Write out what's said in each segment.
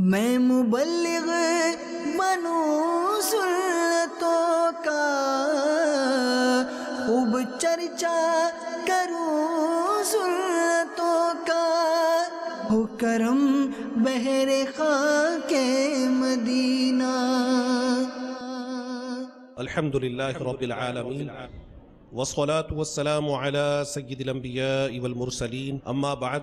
मैं मुबल्लिग बनूं सुन्नतों का खूब चर्चा करूं सुन्नतों का हो करम बहरे खा के मदीना अल्हम्दुलिल्लाह रब्बिल आलमीन والصلاة والسلام على سيد الانبياء والمرسلين اما بعد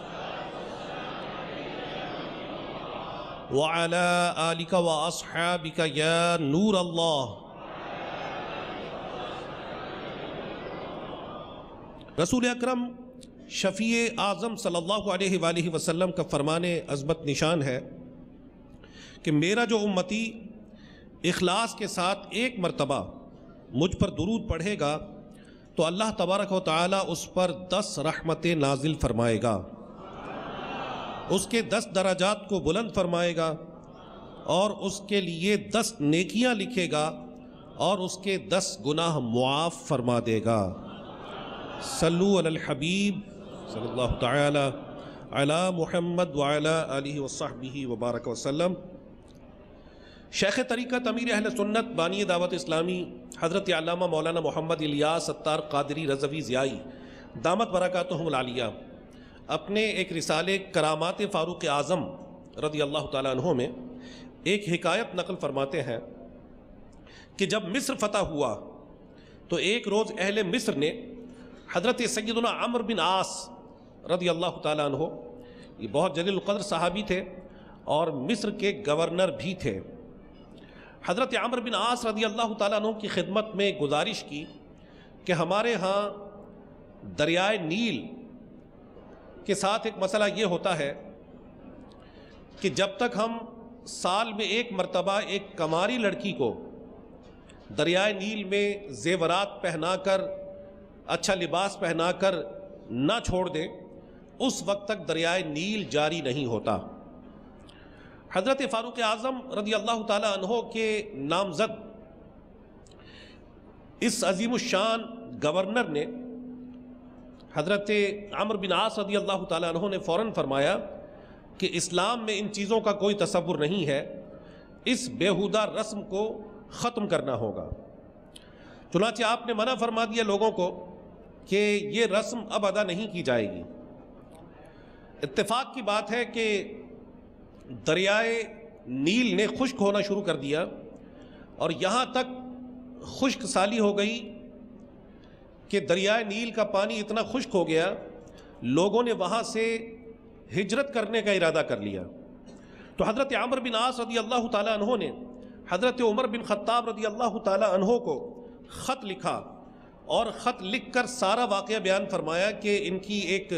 वाला आलिका व असहाबिका या नूर अल्लाह रसूल अक्रम शफ़ी आज़म सल्लल्लाहु अलैहि वसल्लम का फ़रमान अजमत निशान है कि मेरा जो उम्मती इखलास के साथ एक मरतबा मुझ पर दरूद पढ़ेगा तो अल्लाह तबारक व ताली उस पर दस रहमतें नाजिल फरमाएगा उसके दस दराजात को बुलंद फरमाएगा और उसके लिए दस नेकियां लिखेगा और उसके दस गुनाह मुआफ़ फरमा देगा सल्लू अल हबीब सल्लल्लाहु ताला अला मोहम्मद वाला अली वबारक वसलम शेख तरीक़त अमीर अहल सुन्नत बानी दावत इस्लामी हज़रत मौलाना मोहम्मद इलियास सत्तार कादरी रजवी ज़ियाई दामत बरक़ात तो अपने एक रिसाले करामात फ़ारूक़ आज़म रदी अल्लाह तु में एक हिकायत नकल फरमाते हैं कि जब मिस्र फतह हुआ तो एक रोज़ अहल मिस्र ने हज़रत सैदना अमर बिन आस रदी अल्लाह तु ये बहुत जलीलक़द्र साहबी थे और मिस्र के गवर्नर भी थे हज़रत आमर बिन आस रदी अल्लाह तु की खिदमत में गुजारिश की कि हमारे यहाँ दरियाए नील के साथ एक मसला ये होता है कि जब तक हम साल में एक मरतबा एक कमारी लड़की को दरियाए नील में जेवरात पहनाकर अच्छा लिबास पहनाकर ना छोड़ दें उस वक्त तक दरियाए नील जारी नहीं होता हज़रत फ़ारूक आज़म रदी अल्लाह तहो के नामज़द इस अजीम शान गवर्नर ने हज़रत आमर बिन आस रदी अल्लाह तु ने फ़ौर फरमाया कि इस्लाम में इन चीज़ों का कोई तस्वुर नहीं है इस बेहूदा रस्म को ख़त्म करना होगा चुनाचे आपने मना फरमा दिया लोगों को कि ये रस्म अब अदा नहीं की जाएगी इतफ़ाक़ की बात है कि दरियाए नील ने खुश्क होना शुरू कर दिया और यहाँ तक खुश्क साली हो गई कि दरियाए नील का पानी इतना खुश्क हो गया लोगों ने वहाँ से हिजरत करने का इरादा कर लिया तो हज़रत आमर बिन आस रदी अल्लाह तहों ने हज़रत उमर बिन ख़त्ताब रदी अल्लाह तहों को ख़त लिखा और ख़त लिख कर सारा वाक़ बयान फरमाया कि इनकी एक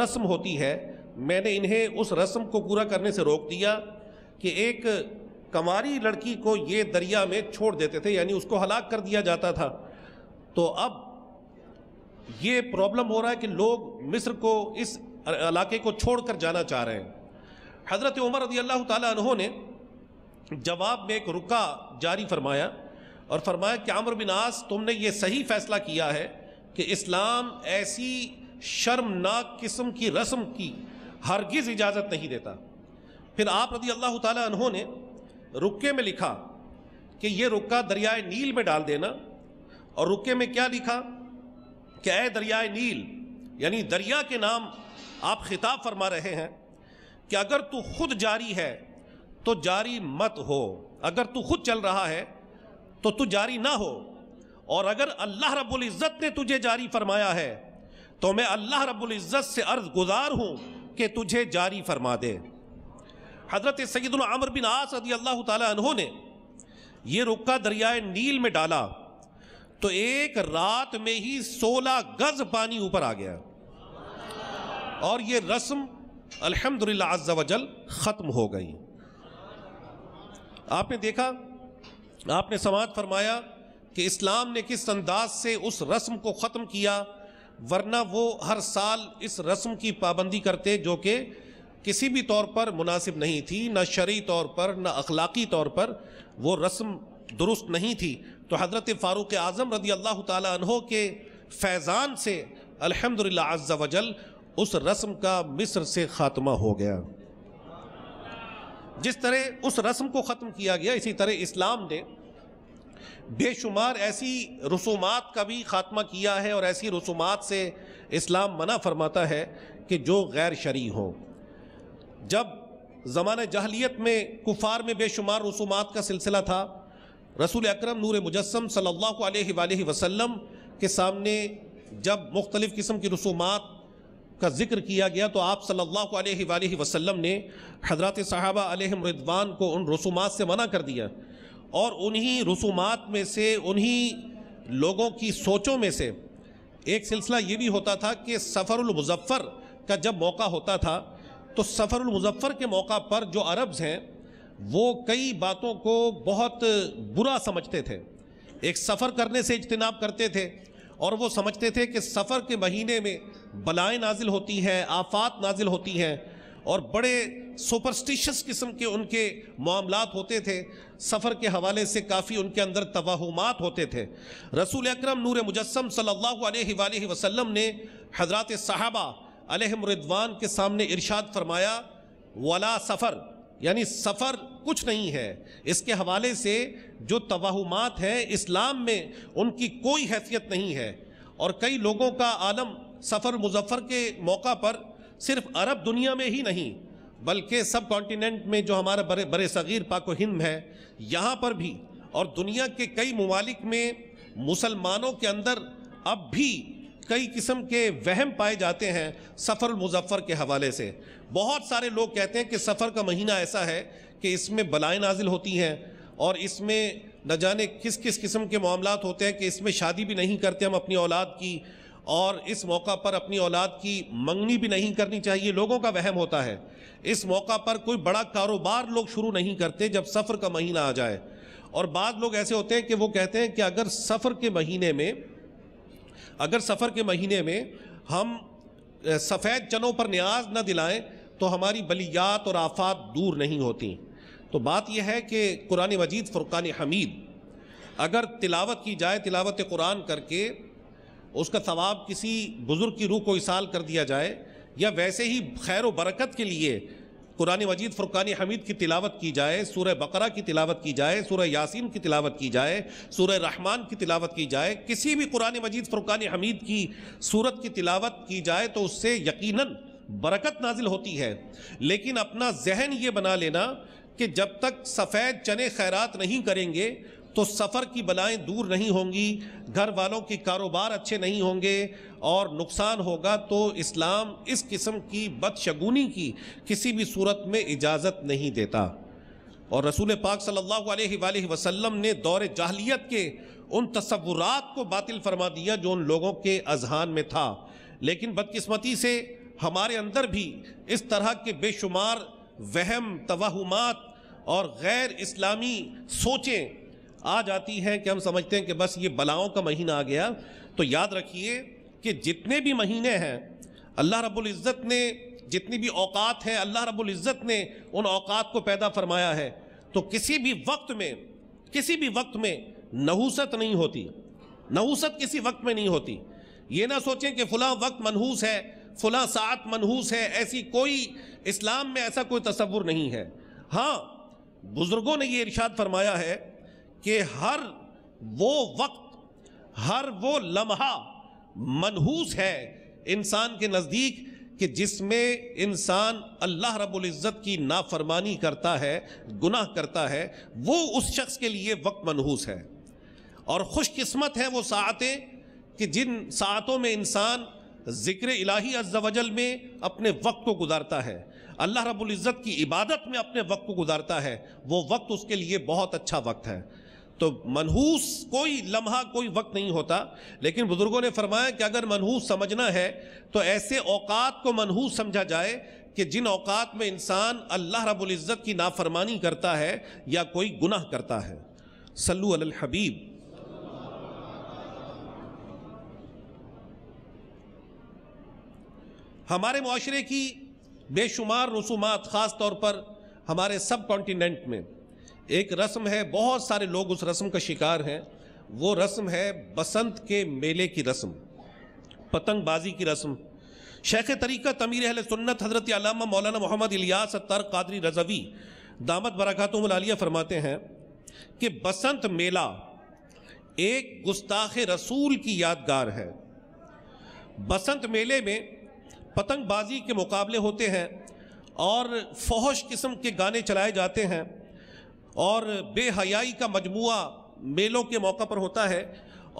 रस्म होती है मैंने इन्हें उस रस्म को पूरा करने से रोक दिया कि एक कमारी लड़की को ये दरिया में छोड़ देते थे यानी उसको हलाक कर दिया जाता था तो अब ये प्रॉब्लम हो रहा है कि लोग मिस्र को इस इलाके को छोड़कर जाना चाह रहे हैं हज़रत उमर रदी अल्लाह तहों ने जवाब में एक रुका जारी फरमाया और फरमाया कि आमर बिनास तुमने ये सही फ़ैसला किया है कि इस्लाम ऐसी शर्मनाक किस्म की रस्म की हरगिज़ इजाज़त नहीं देता फिर आप रदी अल्लाह तहों ने रुके में लिखा कि ये रुका दरियाए नील में डाल देना और रुके में क्या लिखा कि ए दरियाए नील यानी दरिया के नाम आप खिताब फरमा रहे हैं कि अगर तू खुद जारी है तो जारी मत हो अगर तू खुद चल रहा है तो तू जारी ना हो और अगर अल्लाह रब्बुल इज़्ज़त ने तुझे जारी फरमाया है तो मैं अल्लाह रब्बुल इज़्ज़त से अर्ज़ गुजार हूँ कि तुझे जारी फरमा दे हज़रत सैदुल अमर बिन आस रदी अल्लाह तहों ने यह रुका दरियाए नील में डाला तो एक रात में ही सोलह गज पानी ऊपर आ गया और ये रस्म अलहमदिल्ला अज्जा वजल ख़त्म हो गई आपने देखा आपने समाज फरमाया कि इस्लाम ने किस अंदाज से उस रस्म को ख़त्म किया वरना वो हर साल इस रस्म की पाबंदी करते जो कि किसी भी तौर पर मुनासिब नहीं थी ना शरी तौर पर ना अखलाकी तौर पर वो रस्म दुरुस्त नहीं थी तो हज़रत फ़ारूक आज़म रदी अल्लाह तहों के फैज़ान से अलहमदिल्ला वजल उस रस्म का मिस्र से ख़ात्मा हो गया जिस तरह उस रस्म को ख़त्म किया गया इसी तरह इस्लाम ने बेशुमार ऐसी रसूमात का भी ख़ात्मा किया है और ऐसी रसूमात से इस्लाम मना फरमाता है कि जो गैर शरी हो जब जमान जहलीत में कुफार में बेशुमार रसूमात का सिलसिला था रसूल अक्रम नूर मुजस्म सल्ला वसलम के सामने जब मुख्तलिफ़ किस्म की रसूमात का जिक्र किया गया तो आप सल्ला वसलम ने हजरत साहबा रिदवान को उन रसूमात से मना कर दिया और उन्हीं रसूमात में से उन्हीं लोगों की सोचों में से एक सिलसिला ये भी होता था कि सफ़रमज़फ़र का जब मौका होता था तो सफ़रमज़फ़र के मौका पर जो अरब्स हैं वो कई बातों को बहुत बुरा समझते थे एक सफ़र करने से इजतनाब करते थे और वो समझते थे कि सफ़र के महीने में बलाएँ नाजिल होती हैं आफात नाजिल होती हैं और बड़े सुपरस्टिशस किस्म के उनके मामला होते थे सफ़र के हवाले से काफ़ी उनके अंदर तवाहमात होते थे रसूल अक्रम नूर मुजस्म सल्ला वसम ने हज़रत साहबा अलहमरिदवान के सामने इरशाद फरमाया वला सफ़र यानी सफ़र कुछ नहीं है इसके हवाले से जो तवाहमात हैं इस्लाम में उनकी कोई हैसियत नहीं है और कई लोगों का आलम सफ़र मुजफ़र के मौका पर सिर्फ अरब दुनिया में ही नहीं बल्कि सब कॉन्टीनेंट में जो हमारा बड़े बर सग़ीर पाको हिंद है यहाँ पर भी और दुनिया के कई ममालिक में मुसलमानों के अंदर अब भी कई किस्म के वहम पाए जाते हैं सफ़र मुजफ़र के हवाले से बहुत सारे लोग कहते हैं कि सफ़र का महीना ऐसा है कि इसमें बलाएँ नाजिल होती हैं और इसमें न जाने किस किस किस्म के मामलात होते हैं कि इसमें शादी भी नहीं करते हम अपनी औलाद की और इस मौका पर अपनी औलाद की मंगनी भी नहीं करनी चाहिए लोगों का वहम होता है इस मौका पर कोई बड़ा कारोबार लोग शुरू नहीं करते जब सफ़र का महीना आ जाए और बाद लोग ऐसे होते हैं कि वो कहते हैं कि अगर सफ़र के महीने में अगर सफ़र के महीने में हम सफ़ेद चनों पर न्याज न दिलाएं तो हमारी बलियात और आफात दूर नहीं होती तो बात यह है कि कुरान मजीद फुर्क़ान हमीद अगर तिलावत की जाए तिलावत कुरान करके उसका सवाब किसी बुज़ुर्ग की रूह को इसाल कर दिया जाए या वैसे ही खैर बरकत के लिए कुरान मजीद फुरकानी हमीद की तिलावत की जाए सूर्य बकरा की तिलावत की जाए सूर्य यासीन की तिलावत की जाए सूर्य रहमान की तिलावत की जाए किसी भी कुरान मजीद फुरकानी हमीद की सूरत की तिलावत की जाए तो उससे यकीन बरकत नाजिल होती है लेकिन अपना जहन ये बना लेना कि जब तक सफ़ेद चने खैरात नहीं करेंगे तो सफ़र की बलाएं दूर नहीं होंगी घर वालों के कारोबार अच्छे नहीं होंगे और नुकसान होगा तो इस्लाम इस किस्म की बदशगुनी की किसी भी सूरत में इजाज़त नहीं देता और रसूल पाक सल्लल्लाहु अलैहि वसल्लम ने दौर जाहलीत के उन तस्वुरात को बातिल फरमा दिया जो उन लोगों के अजहान में था लेकिन बदकस्मती से हमारे अंदर भी इस तरह के बेशुमार वहम तवाहमात और गैर इस्लामी सोचें आ जाती है कि हम समझते हैं कि बस ये बलाओं का महीना आ गया तो याद रखिए कि जितने भी महीने हैं अल्लाह रब्बुल इज़्ज़त ने जितनी भी औकात हैं अल्लाह रब्बुल इज़्ज़त ने उन औकात को पैदा फरमाया है तो किसी भी वक्त में किसी भी वक्त में नहूसत नहीं होती नहूसत किसी वक्त में नहीं होती ये ना सोचें कि फ़लाँ वक्त मनहूस है फ़लाँ सात मनहूस है ऐसी कोई इस्लाम में ऐसा कोई तस्वुर नहीं है हाँ बुज़ुर्गों ने ये इरशाद फरमाया है कि हर वो वक्त हर वो लम्हा मनहूस है इंसान के नज़दीक कि जिसमें इंसान अल्लाह रब्बुल इज़्ज़त की नाफरमानी करता है गुनाह करता है वो उस शख्स के लिए वक्त मनहूस है और खुशकस्मत है वो साते कि जिन सातों में इंसान ज़िक्र इलाही अज्जवजल में अपने वक्त को गुजारता है अल्लाह रब्बुल इज़्ज़त की इबादत में अपने वक्त को गुजारता है वो वक्त उसके लिए बहुत अच्छा वक्त है तो मनहूस कोई लम्हा कोई वक्त नहीं होता लेकिन बुज़ुर्गों ने फरमाया कि अगर मनहूस समझना है तो ऐसे औकात को मनहूस समझा जाए कि जिन औकात में इंसान अल्लाह रबुल्ज़त की नाफरमानी करता है या कोई गुनाह करता है सल्लु अल हबीब हमारे माशरे की बेशुमार रसूमात ख़ास तौर पर हमारे सब कॉन्टीनेंट में एक रस्म है बहुत सारे लोग उस रस्म का शिकार हैं वो रस्म है बसंत के मेले की रस्म पतंगबाजी की रस्म शेख तरीक़ा तमीर अहल सुन्नत हज़रत अलामा मौलाना मोहम्मद इलियास अतर कादरी रजवी दामद बरकतमालिया फरमाते हैं कि बसंत मेला एक गुस्ताख रसूल की यादगार है बसंत मेले में पतंगबाजी के मुकाबले होते हैं और फौश किस्म के गाने चलाए जाते हैं और बेहयाई का मजमु मेलों के मौका पर होता है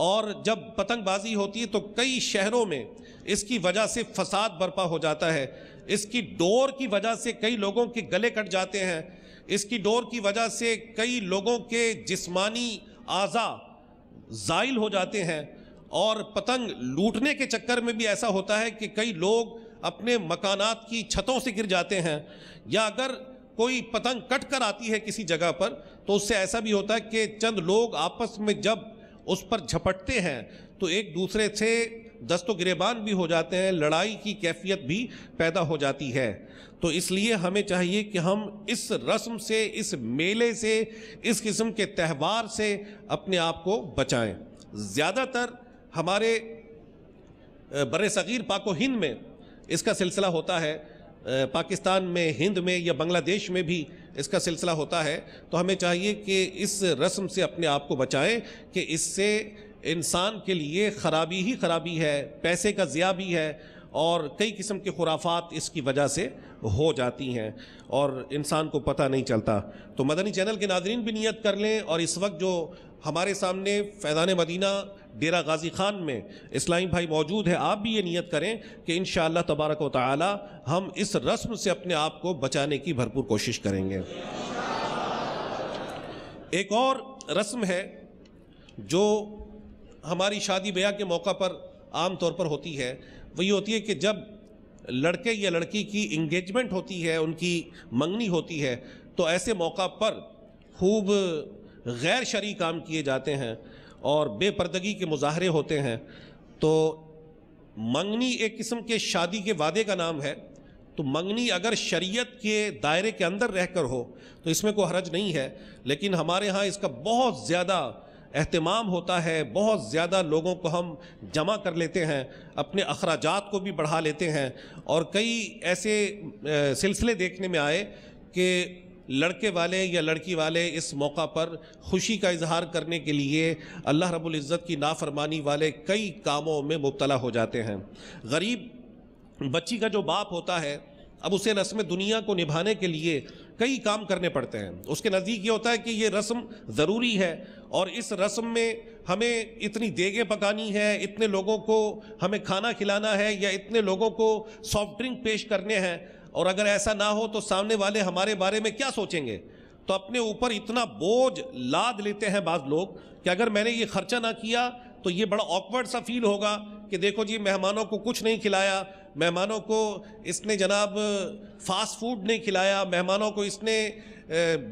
और जब पतंगबाजी होती है तो कई शहरों में इसकी वजह से फसाद बर्पा हो जाता है इसकी डोर की वजह से कई लोगों के गले कट जाते हैं इसकी डोर की वजह से कई लोगों के जिस्मानी आज़ा जाइल हो जाते हैं और पतंग लूटने के चक्कर में भी ऐसा होता है कि कई लोग अपने मकानात की छतों से गिर जाते हैं या अगर कोई पतंग कट कर आती है किसी जगह पर तो उससे ऐसा भी होता है कि चंद लोग आपस में जब उस पर झपटते हैं तो एक दूसरे से दस्तों गिरेबान भी हो जाते हैं लड़ाई की कैफियत भी पैदा हो जाती है तो इसलिए हमें चाहिए कि हम इस रस्म से इस मेले से इस किस्म के त्यौहार से अपने आप को बचाएं ज़्यादातर हमारे बर सग़ीर पाको हिंद में इसका सिलसिला होता है पाकिस्तान में हिंद में या बांग्लादेश में भी इसका सिलसिला होता है तो हमें चाहिए कि इस रस्म से अपने आप को बचाएं कि इससे इंसान के लिए ख़राबी ही ख़राबी है पैसे का ज़िया भी है और कई किस्म के खुराफात इसकी वजह से हो जाती हैं और इंसान को पता नहीं चलता तो मदनी चैनल के नाजरीन भी नियत कर लें और इस वक्त जो हमारे सामने फैज़ान मदीना डेरा गाजी खान में इस्लामी भाई मौजूद है आप भी ये नियत करें कि इन तबारक वाली हम इस रस्म से अपने आप को बचाने की भरपूर कोशिश करेंगे एक और रस्म है जो हमारी शादी ब्याह के मौका पर आम तौर पर होती है वही ये होती है कि जब लड़के या लड़की की इंगेजमेंट होती है उनकी मंगनी होती है तो ऐसे मौका पर खूब गैर शरी काम किए जाते हैं और बेपर्दगी के मुजाहरे होते हैं तो मंगनी एक किस्म के शादी के वादे का नाम है तो मंगनी अगर शरीयत के दायरे के अंदर रहकर हो तो इसमें कोई हरज नहीं है लेकिन हमारे यहाँ इसका बहुत ज़्यादा अहतमाम होता है बहुत ज़्यादा लोगों को हम जमा कर लेते हैं अपने अखराज को भी बढ़ा लेते हैं और कई ऐसे सिलसिले देखने में आए कि लड़के वाले या लड़की वाले इस मौका पर खुशी का इजहार करने के लिए अल्लाह रब्बुल इज़्ज़त की नाफरमानी वाले कई कामों में मुबतला हो जाते हैं गरीब बच्ची का जो बाप होता है अब उसे रस्म दुनिया को निभाने के लिए कई काम करने पड़ते हैं उसके नज़दीक ये होता है कि ये रस्म ज़रूरी है और इस रस्म में हमें इतनी देगें पकानी है इतने लोगों को हमें खाना खिलाना है या इतने लोगों को सॉफ्ट ड्रिंक पेश करने हैं और अगर ऐसा ना हो तो सामने वाले हमारे बारे में क्या सोचेंगे तो अपने ऊपर इतना बोझ लाद लेते हैं बाज़ लोग कि अगर मैंने ये खर्चा ना किया तो ये बड़ा ऑकवर्ड सा फील होगा कि देखो जी मेहमानों को कुछ नहीं खिलाया मेहमानों को इसने जनाब फास्ट फूड नहीं खिलाया मेहमानों को इसने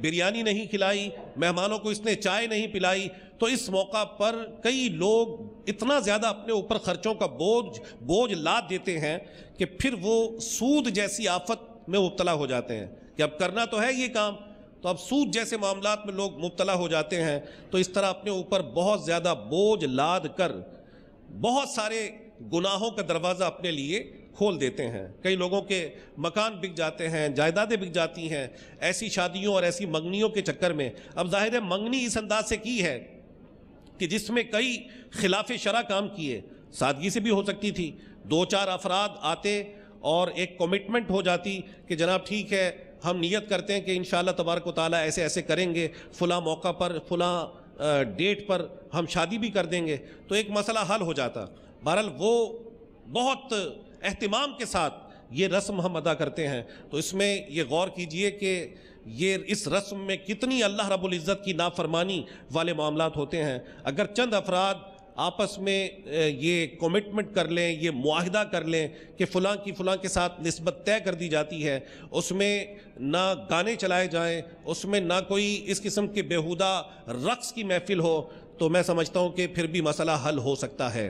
बिरयानी नहीं खिलाई मेहमानों को इसने चाय नहीं पिलाई तो इस मौका पर कई लोग इतना ज़्यादा अपने ऊपर खर्चों का बोझ बोझ लाद देते हैं कि फिर वो सूद जैसी आफत में मुबतला हो जाते हैं कि अब करना तो है ये काम तो अब सूद जैसे मामला में लोग मुबतला हो जाते हैं तो इस तरह अपने ऊपर बहुत ज़्यादा बोझ लाद कर बहुत सारे गुनाहों का दरवाज़ा अपने लिए खोल देते हैं कई लोगों के मकान बिक जाते हैं जायदादें बिक जाती हैं ऐसी शादियों और ऐसी मंगनियों के चक्कर में अब जाहिर है मंगनी इस अंदाज से की है कि जिसमें कई खिलाफ शरा काम किए सादगी से भी हो सकती थी दो चार अफराद आते और एक कमिटमेंट हो जाती कि जनाब ठीक है हम नियत करते हैं कि इन तबारक ताली ऐसे ऐसे करेंगे फलाँ मौका पर फला डेट पर हम शादी भी कर देंगे तो एक मसला हल हो जाता बहरहाल वो बहुत अहतमाम के साथ ये रस्म हम अदा करते हैं तो इसमें ये गौर कीजिए कि ये इस रस्म में कितनी अल्लाह रबुल्ज़त की नाफरमानी वाले मामला होते हैं अगर चंद अफराद आपस में ये कमिटमेंट कर लें ये माहदा कर लें कि फ़लाँ की फ़लाँ के साथ नस्बत तय कर दी जाती है उसमें ना गाने चलाए जाएं उसमें ना कोई इस किस्म के बेहुदा रक्स की महफिल हो तो मैं समझता हूँ कि फिर भी मसला हल हो सकता है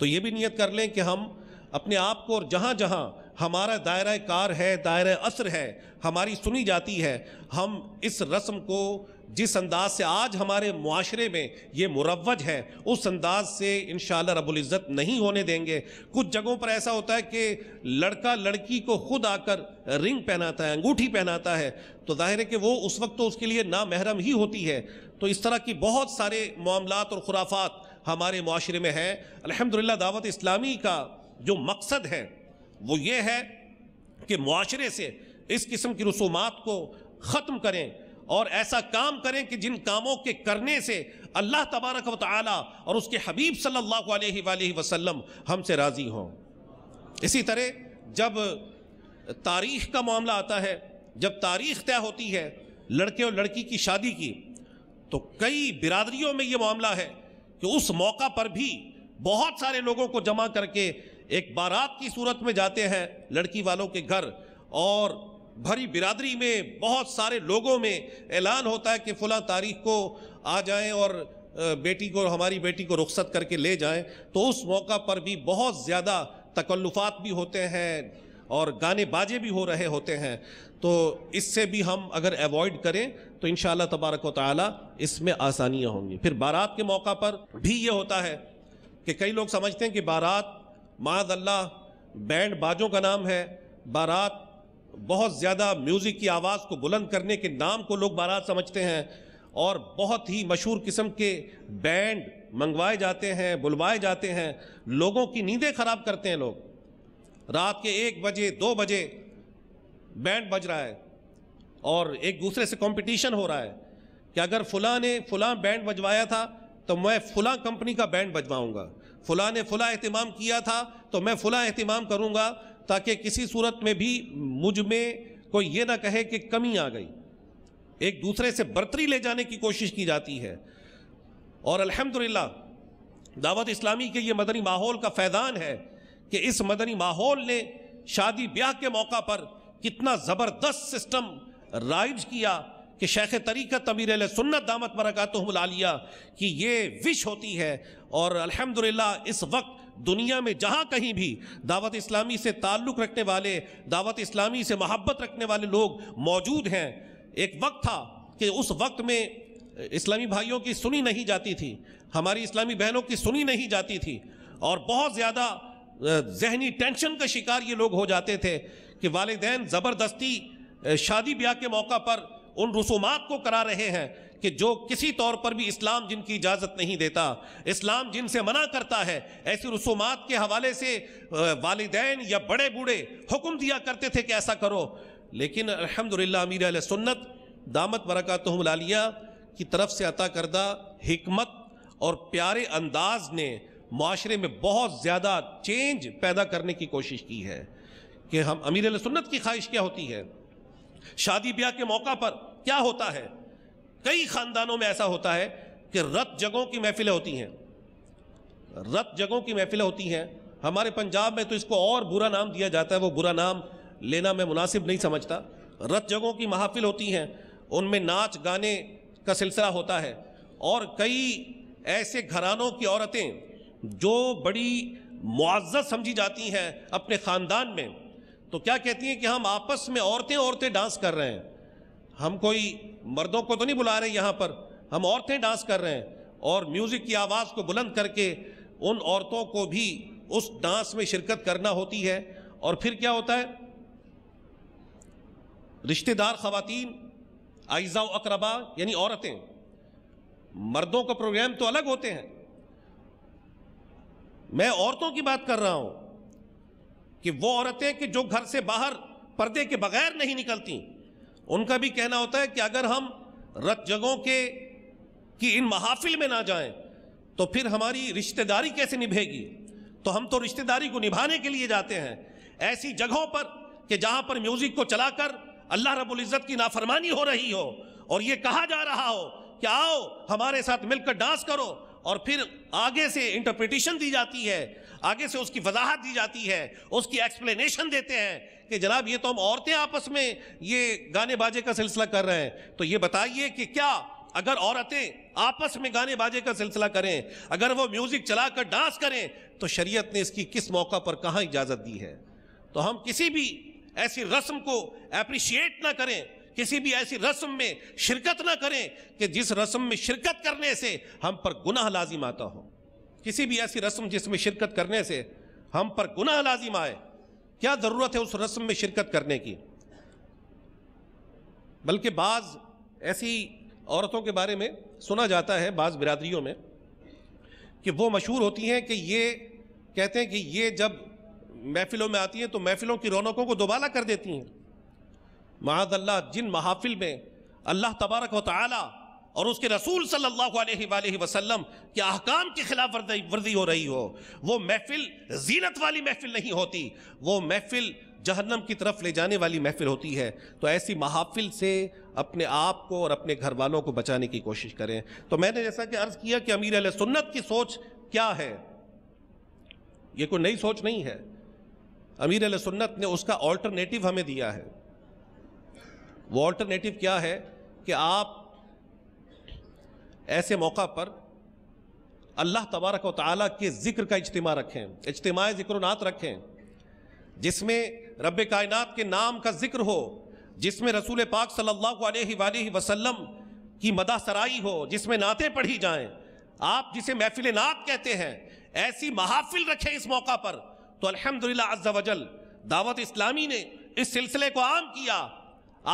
तो ये भी नीयत कर लें कि हम अपने आप को और जहाँ जहाँ हमारा दायरा कार है दायरा असर है हमारी सुनी जाती है हम इस रस्म को जिस अंदाज से आज हमारे माशरे में ये मुरवज है उस अंदाज से इन रबुल्ज़त नहीं होने देंगे कुछ जगहों पर ऐसा होता है कि लड़का लड़की को खुद आकर रिंग पहनाता है अंगूठी पहनाता है तो जाहिर है कि वो उस वक्त तो उसके लिए नामहरम ही होती है तो इस तरह की बहुत सारे मामला और ख़ुराफात हमारे माशरे में हैं अलहमदिल्ला दावत इस्लामी का जो मकसद है वो ये है कि माशरे से इस किस्म की रसूमात को ख़त्म करें और ऐसा काम करें कि जिन कामों के करने से अल्लाह तबारक व और उसके हबीब सल्लल्लाहु अलैहि वसल्लम हमसे राज़ी हों इसी तरह जब तारीख़ का मामला आता है जब तारीख़ तय होती है लड़के और लड़की की शादी की तो कई बिरादरियों में ये मामला है कि उस मौका पर भी बहुत सारे लोगों को जमा करके एक बारात की सूरत में जाते हैं लड़की वालों के घर और भरी बिरादरी में बहुत सारे लोगों में ऐलान होता है कि फला तारीख को आ जाएं और बेटी को हमारी बेटी को रुख्सत करके ले जाएं तो उस मौका पर भी बहुत ज़्यादा तकल्लुफ़ात भी होते हैं और गाने बाजे भी हो रहे होते हैं तो इससे भी हम अगर अवॉइड करें तो इन तबारक ताली इसमें आसानियाँ होंगी फिर बारात के मौका पर भी ये होता है कि कई लोग समझते हैं कि बारात माद अल्लाह बैंड बाजों का नाम है बारात बहुत ज़्यादा म्यूज़िक की आवाज़ को बुलंद करने के नाम को लोग बारात समझते हैं और बहुत ही मशहूर किस्म के बैंड मंगवाए जाते हैं बुलवाए जाते हैं लोगों की नींदें ख़राब करते हैं लोग रात के एक बजे दो बजे बैंड बज रहा है और एक दूसरे से कंपटीशन हो रहा है कि अगर फुला ने फुला बैंड बजवाया था तो मैं फुला कंपनी का बैंड बजवाऊंगा फुला ने फुला अहतमाम किया था तो मैं फुला अहतमाम करूंगा ताकि किसी सूरत में भी मुझ में कोई ये ना कहे कि कमी आ गई एक दूसरे से बर्तरी ले जाने की कोशिश की जाती है और अल्हम्दुलिल्लाह दावत इस्लामी के ये मदनी माहौल का फैदान है कि इस मदनी माहौल ने शादी ब्याह के मौका पर कितना ज़बरदस्त सिस्टम राइज किया कि शेख तरीक़त अमीर सुन्नत दामत बरकत आलिया की ये विश होती है और अल्हम्दुलिल्लाह इस वक्त दुनिया में जहाँ कहीं भी दावत इस्लामी से ताल्लुक़ रखने वाले दावत इस्लामी से महब्बत रखने वाले लोग मौजूद हैं एक वक्त था कि उस वक्त में इस्लामी भाइयों की सुनी नहीं जाती थी हमारी इस्लामी बहनों की सुनी नहीं जाती थी और बहुत ज़्यादा जहनी टेंशन का शिकार ये लोग हो जाते थे कि वालदेन ज़बरदस्ती शादी ब्याह के मौका पर उन रसूमात को करा रहे हैं कि जो किसी तौर पर भी इस्लाम जिनकी इजाज़त नहीं देता इस्लाम जिनसे मना करता है ऐसी रसूमात के हवाले से वालदेन या बड़े बूढ़े हुक्म दिया करते थे कि ऐसा करो लेकिन अलहमदिल्ला अमीर सुन्नत दामत बरकत लालिया की तरफ से अता करदा हमत और प्यारे अंदाज ने माशरे में बहुत ज़्यादा चेंज पैदा करने की कोशिश की है कि हम अमीर सुन्नत की ख्वाहिश क्या होती है शादी ब्याह के मौका पर क्या होता है कई खानदानों में ऐसा होता है कि रत जगहों की महफिलें होती हैं रत जगहों की महफिलें होती हैं हमारे पंजाब में तो इसको और बुरा नाम दिया जाता है वो बुरा नाम लेना मैं मुनासिब नहीं समझता रत जगहों की महाफिल होती हैं उनमें नाच गाने का सिलसिला होता है और कई ऐसे घरानों की औरतें जो बड़ी मुआज़त समझी जाती हैं अपने ख़ानदान में तो क्या कहती हैं कि हम आपस में औरतें औरतें डांस कर रहे हैं हम कोई मर्दों को तो नहीं बुला रहे यहाँ पर हम औरतें डांस कर रहे हैं और म्यूज़िक की आवाज़ को बुलंद करके उन औरतों को भी उस डांस में शिरकत करना होती है और फिर क्या होता है रिश्तेदार ख़वातीन आइज़ा अकरबा यानी औरतें मर्दों का प्रोग्राम तो अलग होते हैं मैं औरतों की बात कर रहा हूं कि वो औरतें कि जो घर से बाहर पर्दे के बगैर नहीं निकलती उनका भी कहना होता है कि अगर हम रत जगों के की इन महाफिल में ना जाएं तो फिर हमारी रिश्तेदारी कैसे निभेगी तो हम तो रिश्तेदारी को निभाने के लिए जाते हैं ऐसी जगहों पर कि जहां पर म्यूजिक को चलाकर अल्लाह रब्बुल इज़्ज़त की नाफरमानी हो रही हो और ये कहा जा रहा हो कि आओ हमारे साथ मिलकर डांस करो और फिर आगे से इंटरप्रिटेशन दी जाती है आगे से उसकी वजाहत दी जाती है उसकी एक्सप्लेनेशन देते हैं कि जनाब ये तो हम औरतें आपस में ये गाने बाजे का सिलसिला कर रहे हैं तो ये बताइए कि क्या अगर औरतें आपस में गाने बाजे का सिलसिला करें अगर वो म्यूज़िक चला कर डांस करें तो शरीयत ने इसकी किस मौका पर कहाँ इजाज़त दी है तो हम किसी भी ऐसी रस्म को अप्रिशिएट ना करें किसी भी ऐसी रस्म में शिरकत ना करें कि जिस रस्म में शिरकत करने से हम पर गुनाह लाजिम आता हो किसी भी ऐसी रस्म जिसमें शिरकत करने से हम पर गुनाह लाजिम आए क्या ज़रूरत है उस रस्म में शिरकत करने की बल्कि बाज़ ऐसी औरतों के बारे में सुना जाता है बाज़ बिरादरियों में कि वो मशहूर होती हैं कि ये कहते हैं कि ये जब महफ़िलों में आती हैं तो महफ़िलों की रौनकों को दोबाला कर देती हैं महाद अल्लाह जिन महाफिल में अल्लाह तबारक व और उसके रसूल सल्लल्लाहु अलैहि वसल्लम के अहकाम की खिलाफ वर्दी हो रही हो वो महफिल जीनत वाली महफिल नहीं होती वो महफिल जहन्नम की तरफ ले जाने वाली महफिल होती है तो ऐसी महाफिल से अपने आप को और अपने घर वालों को बचाने की कोशिश करें तो मैंने जैसा कि अर्ज़ किया कि अमीर अल सुन्नत की सोच क्या है ये कोई नई सोच नहीं है अमीर अल सुन्नत ने उसका ऑल्टरनेटिव हमें दिया है वो ऑल्टरनेटिव क्या है कि आप ऐसे मौका पर अल्लाह तबारक वाली के ज़िक्र का इज्तम रखें इज्तम ज़िक्रनात रखें जिसमें रब कायनत के नाम का ज़िक्र हो जिसमें रसूल पाक सल्ला वसलम की मदा सराई हो जिसमें नातें पढ़ी जाएं आप जिसे महफिल नात कहते हैं ऐसी महाफिल रखें इस मौका पर तो अलहमदिल्ला अज्जा वजल दावत इस्लामी ने इस सिलसिले को आम किया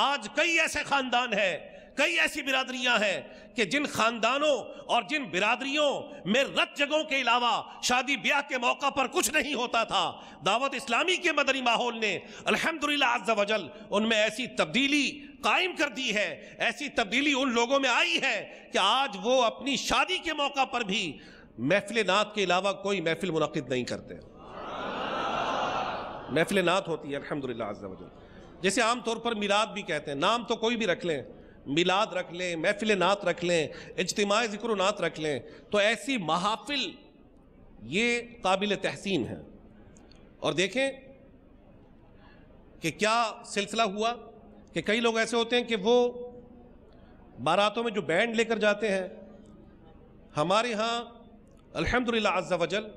आज कई ऐसे ख़ानदान हैं कई ऐसी बिरादरियां हैं कि जिन खानदानों और जिन बिरादरियों में रत जगहों के अलावा शादी ब्याह के मौका पर कुछ नहीं होता था दावत इस्लामी के मदनी माहौल ने अल्हम्दुलिल्लाह अज़्ज़ा वजल उनमें ऐसी तब्दीली कायम कर दी है ऐसी तब्दीली उन लोगों में आई है कि आज वो अपनी शादी के मौका पर भी महफिल नात के अलावा कोई महफिल मुनद नहीं करते महफिल नात होती है अलहमदिल्ला जैसे आमतौर पर मिलाद भी कहते हैं नाम तो कोई भी रख लें मिलाद रख लें महफिल नात रख लें इजतमाय ज़िक्र नात रख लें तो ऐसी महाफिल ये काबिल तहसीन है और देखें कि क्या सिलसिला हुआ कि कई लोग ऐसे होते हैं कि वो बारातों में जो बैंड लेकर जाते हैं हमारे यहाँ अलहमदिल्ला अज़्ज़ा वजल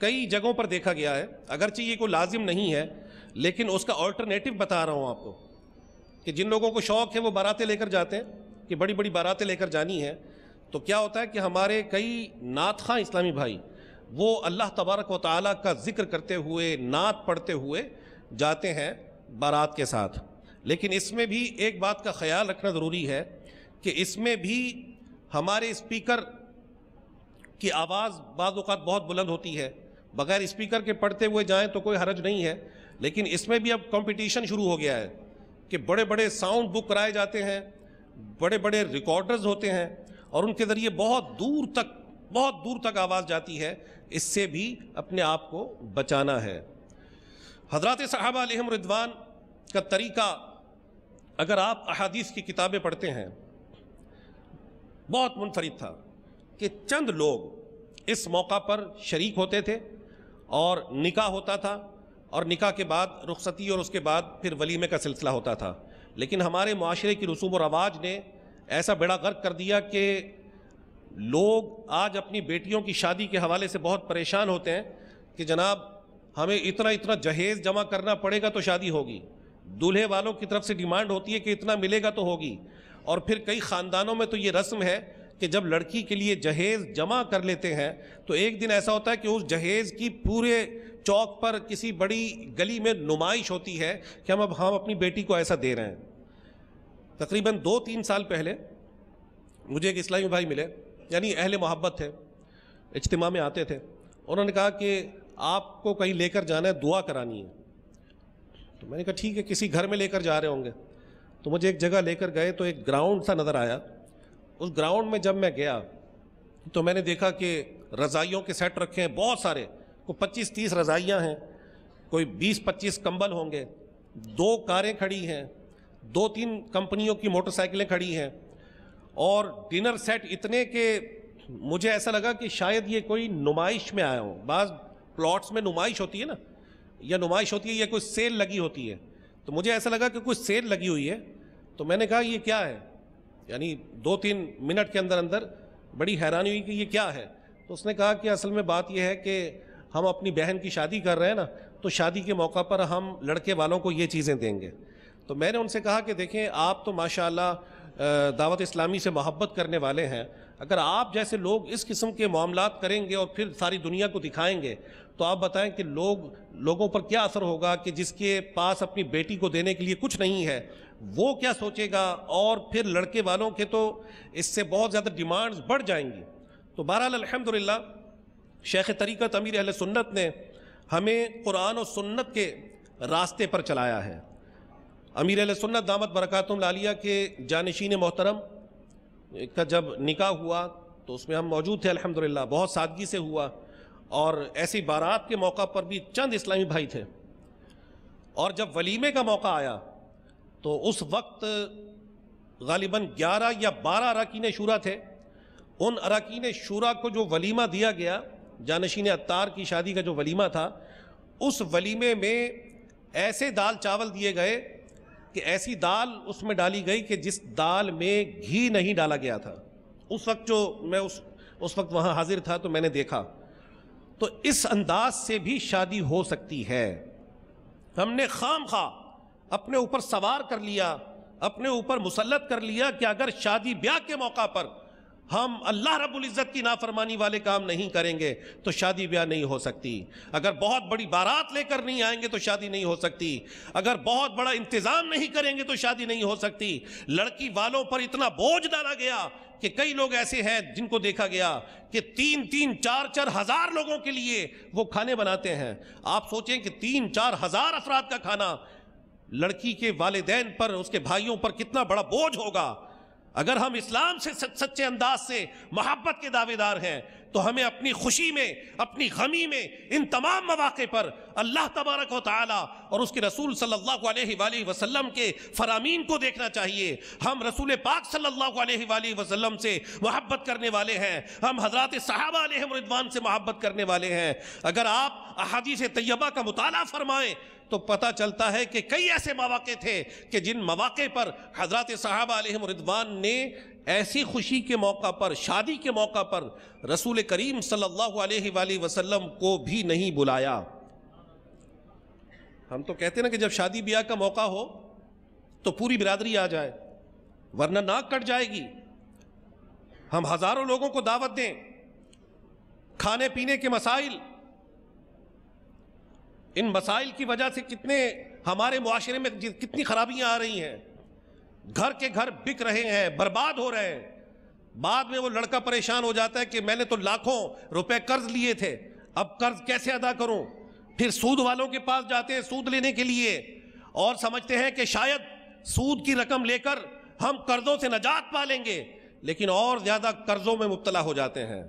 कई जगहों पर देखा गया है अगरचि ये कोई लाजिम नहीं है लेकिन उसका ऑल्टरनेटिव बता रहा हूँ आपको कि जिन लोगों को शौक़ है वो बारातें लेकर जाते हैं कि बड़ी बड़ी बारातें लेकर जानी है तो क्या होता है कि हमारे कई नात खां इस्लामी भाई वो अल्लाह तबारक व ताली का ज़िक्र करते हुए नात पढ़ते हुए जाते हैं बारात के साथ लेकिन इसमें भी एक बात का ख्याल रखना ज़रूरी है कि इसमें भी हमारे स्पीकर की आवाज़ बाज़ात बहुत बुलंद होती है बग़ैर स्पीकर के पढ़ते हुए जाएं तो कोई हरज नहीं है लेकिन इसमें भी अब कंपटीशन शुरू हो गया है कि बड़े बड़े साउंड बुक कराए जाते हैं बड़े बड़े रिकॉर्डर्स होते हैं और उनके ज़रिए बहुत दूर तक बहुत दूर तक आवाज़ जाती है इससे भी अपने आप को बचाना है हजरत साहब रिदवान का तरीका अगर आप अहादीस की किताबें पढ़ते हैं बहुत मुनफरद था कि चंद लोग इस मौका पर शरीक होते थे और निका होता था और निका के बाद रुखसती और उसके बाद फिर वलीमे का सिलसिला होता था लेकिन हमारे माशरे की रसूम और आवाज़ ने ऐसा बेड़ा गर्क कर दिया कि लोग आज अपनी बेटियों की शादी के हवाले से बहुत परेशान होते हैं कि जनाब हमें इतना इतना जहेज़ जमा करना पड़ेगा तो शादी होगी दूल्हे वालों की तरफ से डिमांड होती है कि इतना मिलेगा तो होगी और फिर कई ख़ानदानों में तो ये रस्म है कि जब लड़की के लिए जहेज़ जमा कर लेते हैं तो एक दिन ऐसा होता है कि उस जहेज़ की पूरे चौक पर किसी बड़ी गली में नुमाइश होती है कि हम अब हम अपनी बेटी को ऐसा दे रहे हैं तकरीबन दो तीन साल पहले मुझे एक इस्लामी भाई मिले यानी अहल मोहब्बत थे इज्तम में आते थे उन्होंने कहा कि आपको कहीं लेकर जाना है दुआ करानी है तो मैंने कहा ठीक है किसी घर में लेकर जा रहे होंगे तो मुझे एक जगह लेकर गए तो एक ग्राउंड सा नज़र आया उस ग्राउंड में जब मैं गया तो मैंने देखा कि रज़ाइयों के सेट रखे हैं बहुत सारे को 25-30 रज़ाइयाँ हैं कोई 20-25 कंबल होंगे दो कारें खड़ी हैं दो तीन कंपनियों की मोटरसाइकिलें खड़ी हैं और डिनर सेट इतने के मुझे ऐसा लगा कि शायद ये कोई नुमाइश में आया हो बाज़ प्लॉट्स में नुमाइश होती है ना या नुमाइश होती है या कोई सेल लगी होती है तो मुझे ऐसा लगा कि कुछ सेल लगी हुई है तो मैंने कहा ये क्या है यानी दो तीन मिनट के अंदर अंदर बड़ी हैरानी हुई कि ये क्या है तो उसने कहा कि असल में बात यह है कि हम अपनी बहन की शादी कर रहे हैं ना तो शादी के मौका पर हम लड़के वालों को ये चीज़ें देंगे तो मैंने उनसे कहा कि देखें आप तो माशाल्लाह दावत इस्लामी से मोहब्बत करने वाले हैं अगर आप जैसे लोग इस किस्म के मामला करेंगे और फिर सारी दुनिया को दिखाएंगे तो आप बताएं कि लोग लोगों पर क्या असर होगा कि जिसके पास अपनी बेटी को देने के लिए कुछ नहीं है वो क्या सोचेगा और फिर लड़के वालों के तो इससे बहुत ज़्यादा डिमांड्स बढ़ जाएंगी तो बहरहाल अलहमदिल्ला शेख तरीक़त अमीर अहल सुन्नत ने हमें कुरान और सुन्नत के रास्ते पर चलाया है अमीर अहल सुन्नत दामद बरक़ातम लालिया के जानशीन मोहतरम का जब निकाह हुआ तो उसमें हम मौजूद थे अल्हम्दुलिल्लाह बहुत सादगी से हुआ और ऐसी बारात के मौका पर भी चंद इस्लामी भाई थे और जब वलीमे का मौका आया तो उस वक्त गालिबा ग्यारह या बारह अरकान शूरा थे उन अरकान शूरा को जो वलीमा दिया गया जानशीन अत्तार की शादी का जो वलीमा था उस वलीमे में ऐसे दाल चावल दिए गए कि ऐसी दाल उसमें डाली गई कि जिस दाल में घी नहीं डाला गया था उस वक्त जो मैं उस उस वक्त वहाँ हाजिर था तो मैंने देखा तो इस अंदाज से भी शादी हो सकती है हमने खाम खा अपने ऊपर सवार कर लिया अपने ऊपर मुसलत कर लिया कि अगर शादी ब्याह के मौका पर हम अल्लाह रब्बुल इज़्ज़त की नाफरमानी वाले काम नहीं करेंगे तो शादी ब्याह नहीं हो सकती अगर बहुत बड़ी बारात लेकर नहीं आएंगे तो शादी नहीं हो सकती अगर बहुत बड़ा इंतज़ाम नहीं करेंगे तो शादी नहीं हो सकती लड़की वालों पर इतना बोझ डाला गया कि कई लोग ऐसे हैं जिनको देखा गया कि तीन तीन चार चार हज़ार लोगों के लिए वो खाने बनाते हैं आप सोचें कि तीन चार हज़ार अफराद का खाना लड़की के वालदेन पर उसके भाइयों पर कितना बड़ा बोझ होगा अगर हम इस्लाम से सच, सच्चे अंदाज से मोहब्बत के दावेदार हैं तो हमें अपनी खुशी में अपनी गमी में इन तमाम मौाक़े पर अल्लाह तबारक ताली और उसके रसूल सल्लल्लाहु अलैहि वसल्लम के फरामीन को देखना चाहिए हम रसूल पाक सल्लल्लाहु अलैहि वसल्लम से मोहब्बत करने वाले हैं हम हजरत साहबा रिदवान से मोहब्बत करने वाले हैं अगर आप अहादी से तैयबा का मुताला फरमाएँ तो पता चलता है कि कई ऐसे मौाक़े थे कि जिन मौाक़े पर हजरत साहब आलिदवान ने ऐसी खुशी के मौका पर शादी के मौका पर रसूल करीम सल्लल्लाहु अलैहि वसल्लम को भी नहीं बुलाया हम तो कहते ना कि जब शादी ब्याह का मौका हो तो पूरी बिरादरी आ जाए वरना नाक कट जाएगी हम हज़ारों लोगों को दावत दें खाने पीने के मसाइल इन मसाइल की वजह से कितने हमारे माशरे में कितनी खराबियां आ रही हैं घर के घर बिक रहे हैं बर्बाद हो रहे हैं बाद में वो लड़का परेशान हो जाता है कि मैंने तो लाखों रुपए कर्ज लिए थे अब कर्ज कैसे अदा करूं फिर सूद वालों के पास जाते हैं सूद लेने के लिए और समझते हैं कि शायद सूद की रकम लेकर हम कर्जों से नजात पा लेंगे लेकिन और ज़्यादा कर्जों में मुबतला हो जाते हैं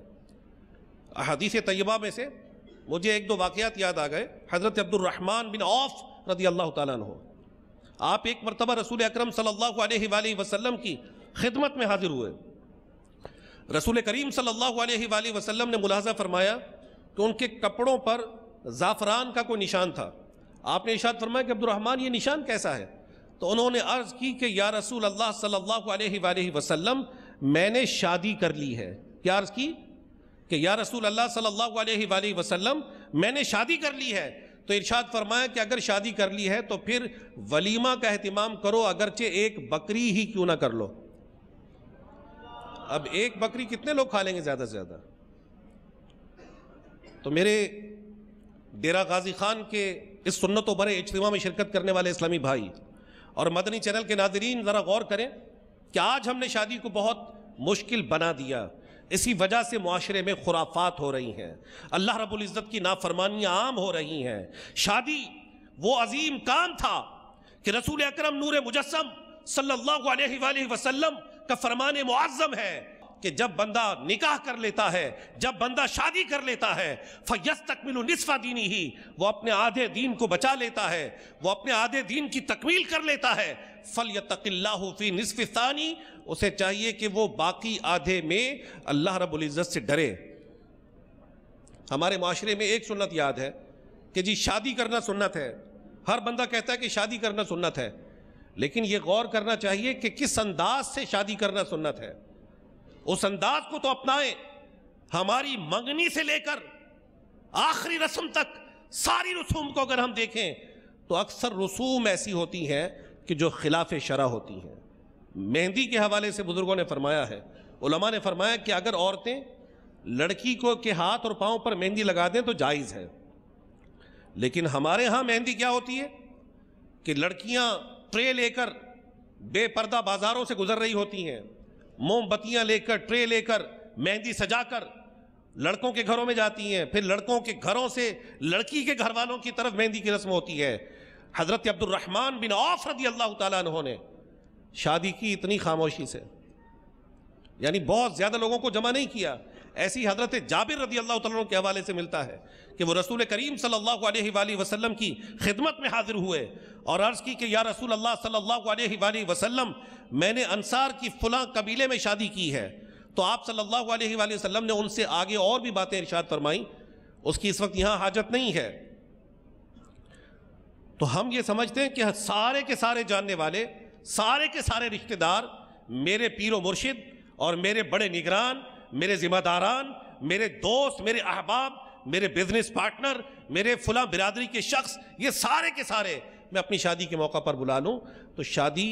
हदीसी तयबा में से मुझे एक दो वाकयात याद आ गए हज़रत अब्दुलरहमान बिन औफ रदी अल्लाह तु आप एक मरतबा रसूल अक्रम सल्लल्लाहु की खिदमत में हाजिर हुए रसूल करीम सल्ला वसलम ने मुलाजा फरमाया कि उनके कपड़ों पर ज़ाफ़रान का कोई निशान था आपने इशाद फरमाया कि अब्दुलरहमान ये निशान कैसा है तो उन्होंने अर्ज़ की कि या रसूल अल्लाह सल्ला वसलम मैंने शादी कर ली है क्या अर्ज़ की कि या रसूल अल्लाह सल्लल्लाहु अलैहि वसल्लम मैंने शादी कर ली है तो इरशाद फरमाया कि अगर शादी कर ली है तो फिर वलीमा का अहतमाम करो अगरचे एक बकरी ही क्यों ना कर लो अब एक बकरी कितने लोग खा लेंगे ज़्यादा से ज़्यादा तो मेरे डेरा गाजी खान के इस सुन्नत व बड़े में शिरकत करने वाले इस्लामी भाई और मदनी चैनल के नाजरीन ज़रा गौर करें कि आज हमने शादी को बहुत मुश्किल बना दिया इसी वजह से माशरे में खुराफात हो रही हैं अल्लाह रबुल्ज़त की नाफरमानियाँ आम हो रही हैं शादी वो अजीम काम था कि रसूल अक्रम नूर मुजस्म सल्लल्लाहु अलैहि वसल्लम का फरमान मुआज़म है कि जब बंदा निकाह कर लेता है जब बंदा शादी कर लेता है फ़यस तकमिल नस्फा दीनी ही वो अपने आधे दीन को बचा लेता है वो अपने आधे दीन की तकमील कर लेता है फ़ल यतफ़ी नसफ़ानी उसे चाहिए कि वो बाकी आधे में अल्लाह रबुल्ज़त से डरे हमारे माशरे में एक सुन्नत याद है कि जी शादी करना सुन्नत है हर बंदा कहता है कि शादी करना सुन्नत है लेकिन ये गौर करना चाहिए कि किस अंदाज से शादी करना सुन्नत है उस अंदाज को तो अपनाएं हमारी मंगनी से लेकर आखिरी रस्म तक सारी रसूम को अगर हम देखें तो अक्सर रसूम ऐसी होती हैं कि जो खिलाफ शरा होती हैं मेहंदी के हवाले से बुज़ुर्गों ने फरमाया है उलमा ने फरमाया कि अगर औरतें लड़की को के हाथ और पाँव पर मेहंदी लगा दें तो जायज़ है लेकिन हमारे यहाँ मेहंदी क्या होती है कि लड़कियाँ ट्रे लेकर बेपर्दा बाज़ारों से गुजर रही होती हैं मोमबत्तियाँ लेकर ट्रे लेकर मेहंदी सजाकर लड़कों के घरों में जाती हैं फिर लड़कों के घरों से लड़की के घर वालों की तरफ मेहंदी की रस्म होती है हज़रत अब्दुलरहमान बिन औफ अल्लाह तहों ने शादी की इतनी खामोशी से यानी बहुत ज़्यादा लोगों को जमा नहीं किया ऐसी हजरत जाबिर रदी अल्लाह तुम के हवाले से मिलता है कि वो रसूल करीम सल्लल्लाहु अलैहि वसल्लम की खिदमत में हाजिर हुए और अर्ज़ की कि या रसूल अल्लाह सल्लल्लाहु अलैहि वसल्लम मैंने अनसार की फलां कबीले में शादी की है तो आप सल्लल्लाहु अलैहि वसल्लम ने उनसे आगे और भी बातें इर्शाद फरमाईं उसकी इस वक्त यहाँ हाजत नहीं है तो हम ये समझते हैं कि सारे के सारे जानने वाले सारे के सारे रिश्तेदार मेरे पीर व मुर्शिद और मेरे बड़े निगरान मेरे ज़िम्मेदारान मेरे दोस्त मेरे अहबाब मेरे बिजनेस पार्टनर मेरे फुला बिरादरी के शख्स ये सारे के सारे मैं अपनी शादी के मौका पर बुला लूँ तो शादी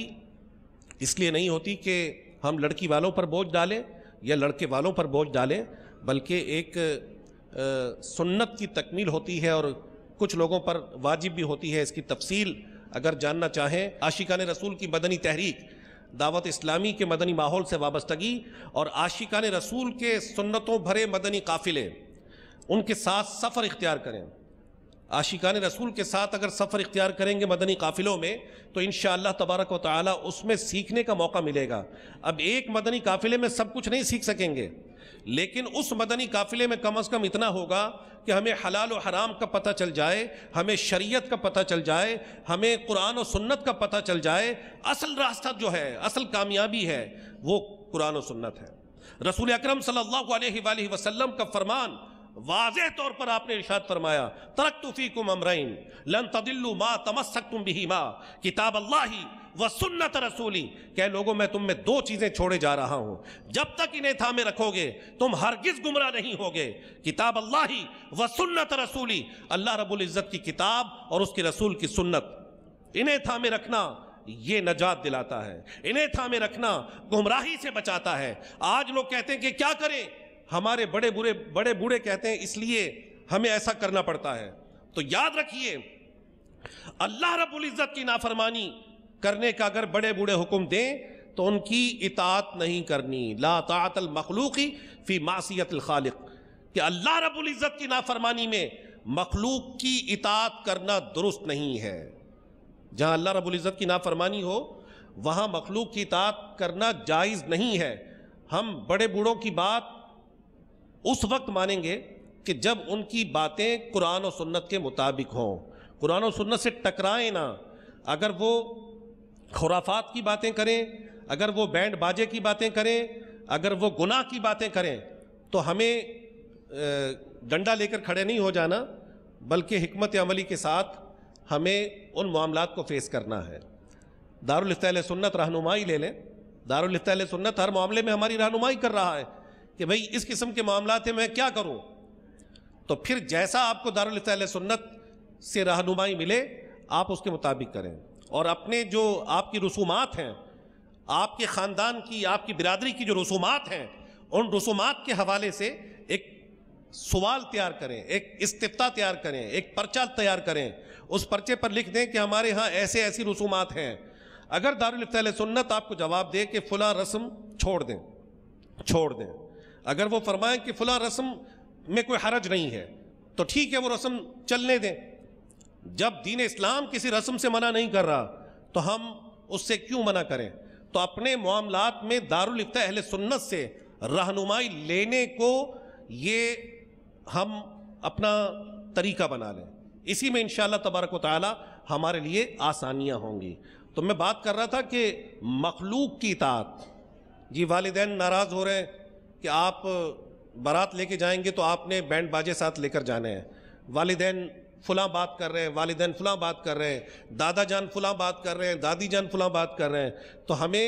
इसलिए नहीं होती कि हम लड़की वालों पर बोझ डालें या लड़के वालों पर बोझ डालें बल्कि एक आ, सुन्नत की तकमील होती है और कुछ लोगों पर वाजिब भी होती है इसकी तफसील अगर जानना चाहें आशिका ने रसूल की बदनी तहरीक दावत इस्लामी के मदनी माहौल से वाबस्तगी और आशिकान रसूल के सुन्नतों भरे मदनी काफ़िले उनके साथ सफ़र इख्तियार करें आशिकान रसूल के साथ अगर सफ़र इख्तियार करेंगे मदनी काफ़िलों में तो इन तबारक व ताली उसमें सीखने का मौका मिलेगा अब एक मदनी काफ़िले में सब कुछ नहीं सीख सकेंगे लेकिन उस मदनी काफ़िले में कम अज़ कम इतना होगा कि हमें हलाल और हराम का पता चल जाए हमें शरीयत का पता चल जाए हमें कुरान और सुन्नत का पता चल जाए असल रास्ता जो है असल कामयाबी है वो कुरान और सुन्नत है रसूल अक्रम सल्ला वसलम का फरमान वाज तौर पर आपने इर्शाद फरमाया तरक तुफ़ी कुम अमरैन लन तदिल्लु मा तमस्सक तुम माँ किताब अल्लाह व सुन्नत रसूली कह लोगों मैं तुम में दो चीज़ें छोड़े जा रहा हूँ जब तक इन्हें थामे रखोगे तुम हरगिज़ गुमराह नहीं होगे किताब अल्लाह ही व सुन्नत रसूली अल्लाह रबुल इज़्ज़त की किताब और उसके रसूल की सुन्नत इन्हें थामे रखना ये नजात दिलाता है इन्हें थामे रखना गुमराही से बचाता है आज लोग कहते हैं कि क्या करें हमारे बड़े बुरे बड़े बूढ़े कहते हैं इसलिए हमें ऐसा करना पड़ता है तो याद रखिए अल्लाह रबुल इज़्ज़त की नाफरमानी करने का अगर बड़े बूढ़े हुक्म दें तो उनकी इतात नहीं करनी लातातल मखलूकी फ़ी मासीतल खालिक कि अल्लाह रबुल्ज़त की नाफरमानी में मखलूक की इतात करना दुरुस्त नहीं है जहाँ अल्लाह रबुल्ज़त की नाफरमानी हो वहाँ मखलूक की इतात करना जायज़ नहीं है हम बड़े बूढ़ों की बात उस वक्त मानेंगे कि जब उनकी बातें कुरान और सुन्नत के मुताबिक हों कुरान और सुन्नत से टकराएं ना अगर वो खुराफात की बातें करें अगर वो बैंड बाजे की बातें करें अगर वो गुनाह की बातें करें तो हमें डंडा लेकर खड़े नहीं हो जाना बल्कि हमत अमली के साथ हमें उन मामला को फेस करना है दारुल सुन्नत रहनुमाई ले लें दारुल सुन्नत हर मामले में हमारी रहनुमाई कर रहा है कि भाई इस किस्म के मामला थे मैं क्या करूँ तो फिर जैसा आपको दारुल सुन्नत से रहनुमाई मिले आप उसके मुताबिक करें और अपने जो आपकी रसूमात हैं आपके ख़ानदान की आपकी बिरादरी की जो रसूमात हैं उन रसूमात के हवाले से एक सवाल तैयार करें एक इस्तफा तैयार करें एक पर्चा तैयार करें उस पर्चे पर लिख दें कि हमारे यहाँ ऐसे ऐसी रसूमात हैं अगर दारुल सुन्नत आपको जवाब दे कि फ़ुला रस्म छोड़ दें छोड़ दें अगर वो फरमाएं कि फ़ुला रस्म में कोई हरज नहीं है तो ठीक है वो रस्म चलने दें जब दीन इस्लाम किसी रस्म से मना नहीं कर रहा तो हम उससे क्यों मना करें तो अपने मामला में दारुलफ्ता अहल सुन्नत से रहनुमाई लेने को ये हम अपना तरीका बना लें इसी में इन तबारक ताली हमारे लिए आसानियाँ होंगी तो मैं बात कर रहा था कि मखलूक की तात जी वालदेन नाराज़ हो रहे हैं कि आप बारात लेके जाएंगे तो आपने बैंड बाजे साथ लेकर जाने हैं वालदेन फ़लां बात कर रहे हैं वालदेन फ़लाँ बात कर रहे हैं दादा जान फ़लाँ बात कर रहे हैं दादी जान फ़लाँ बात कर रहे हैं तो हमें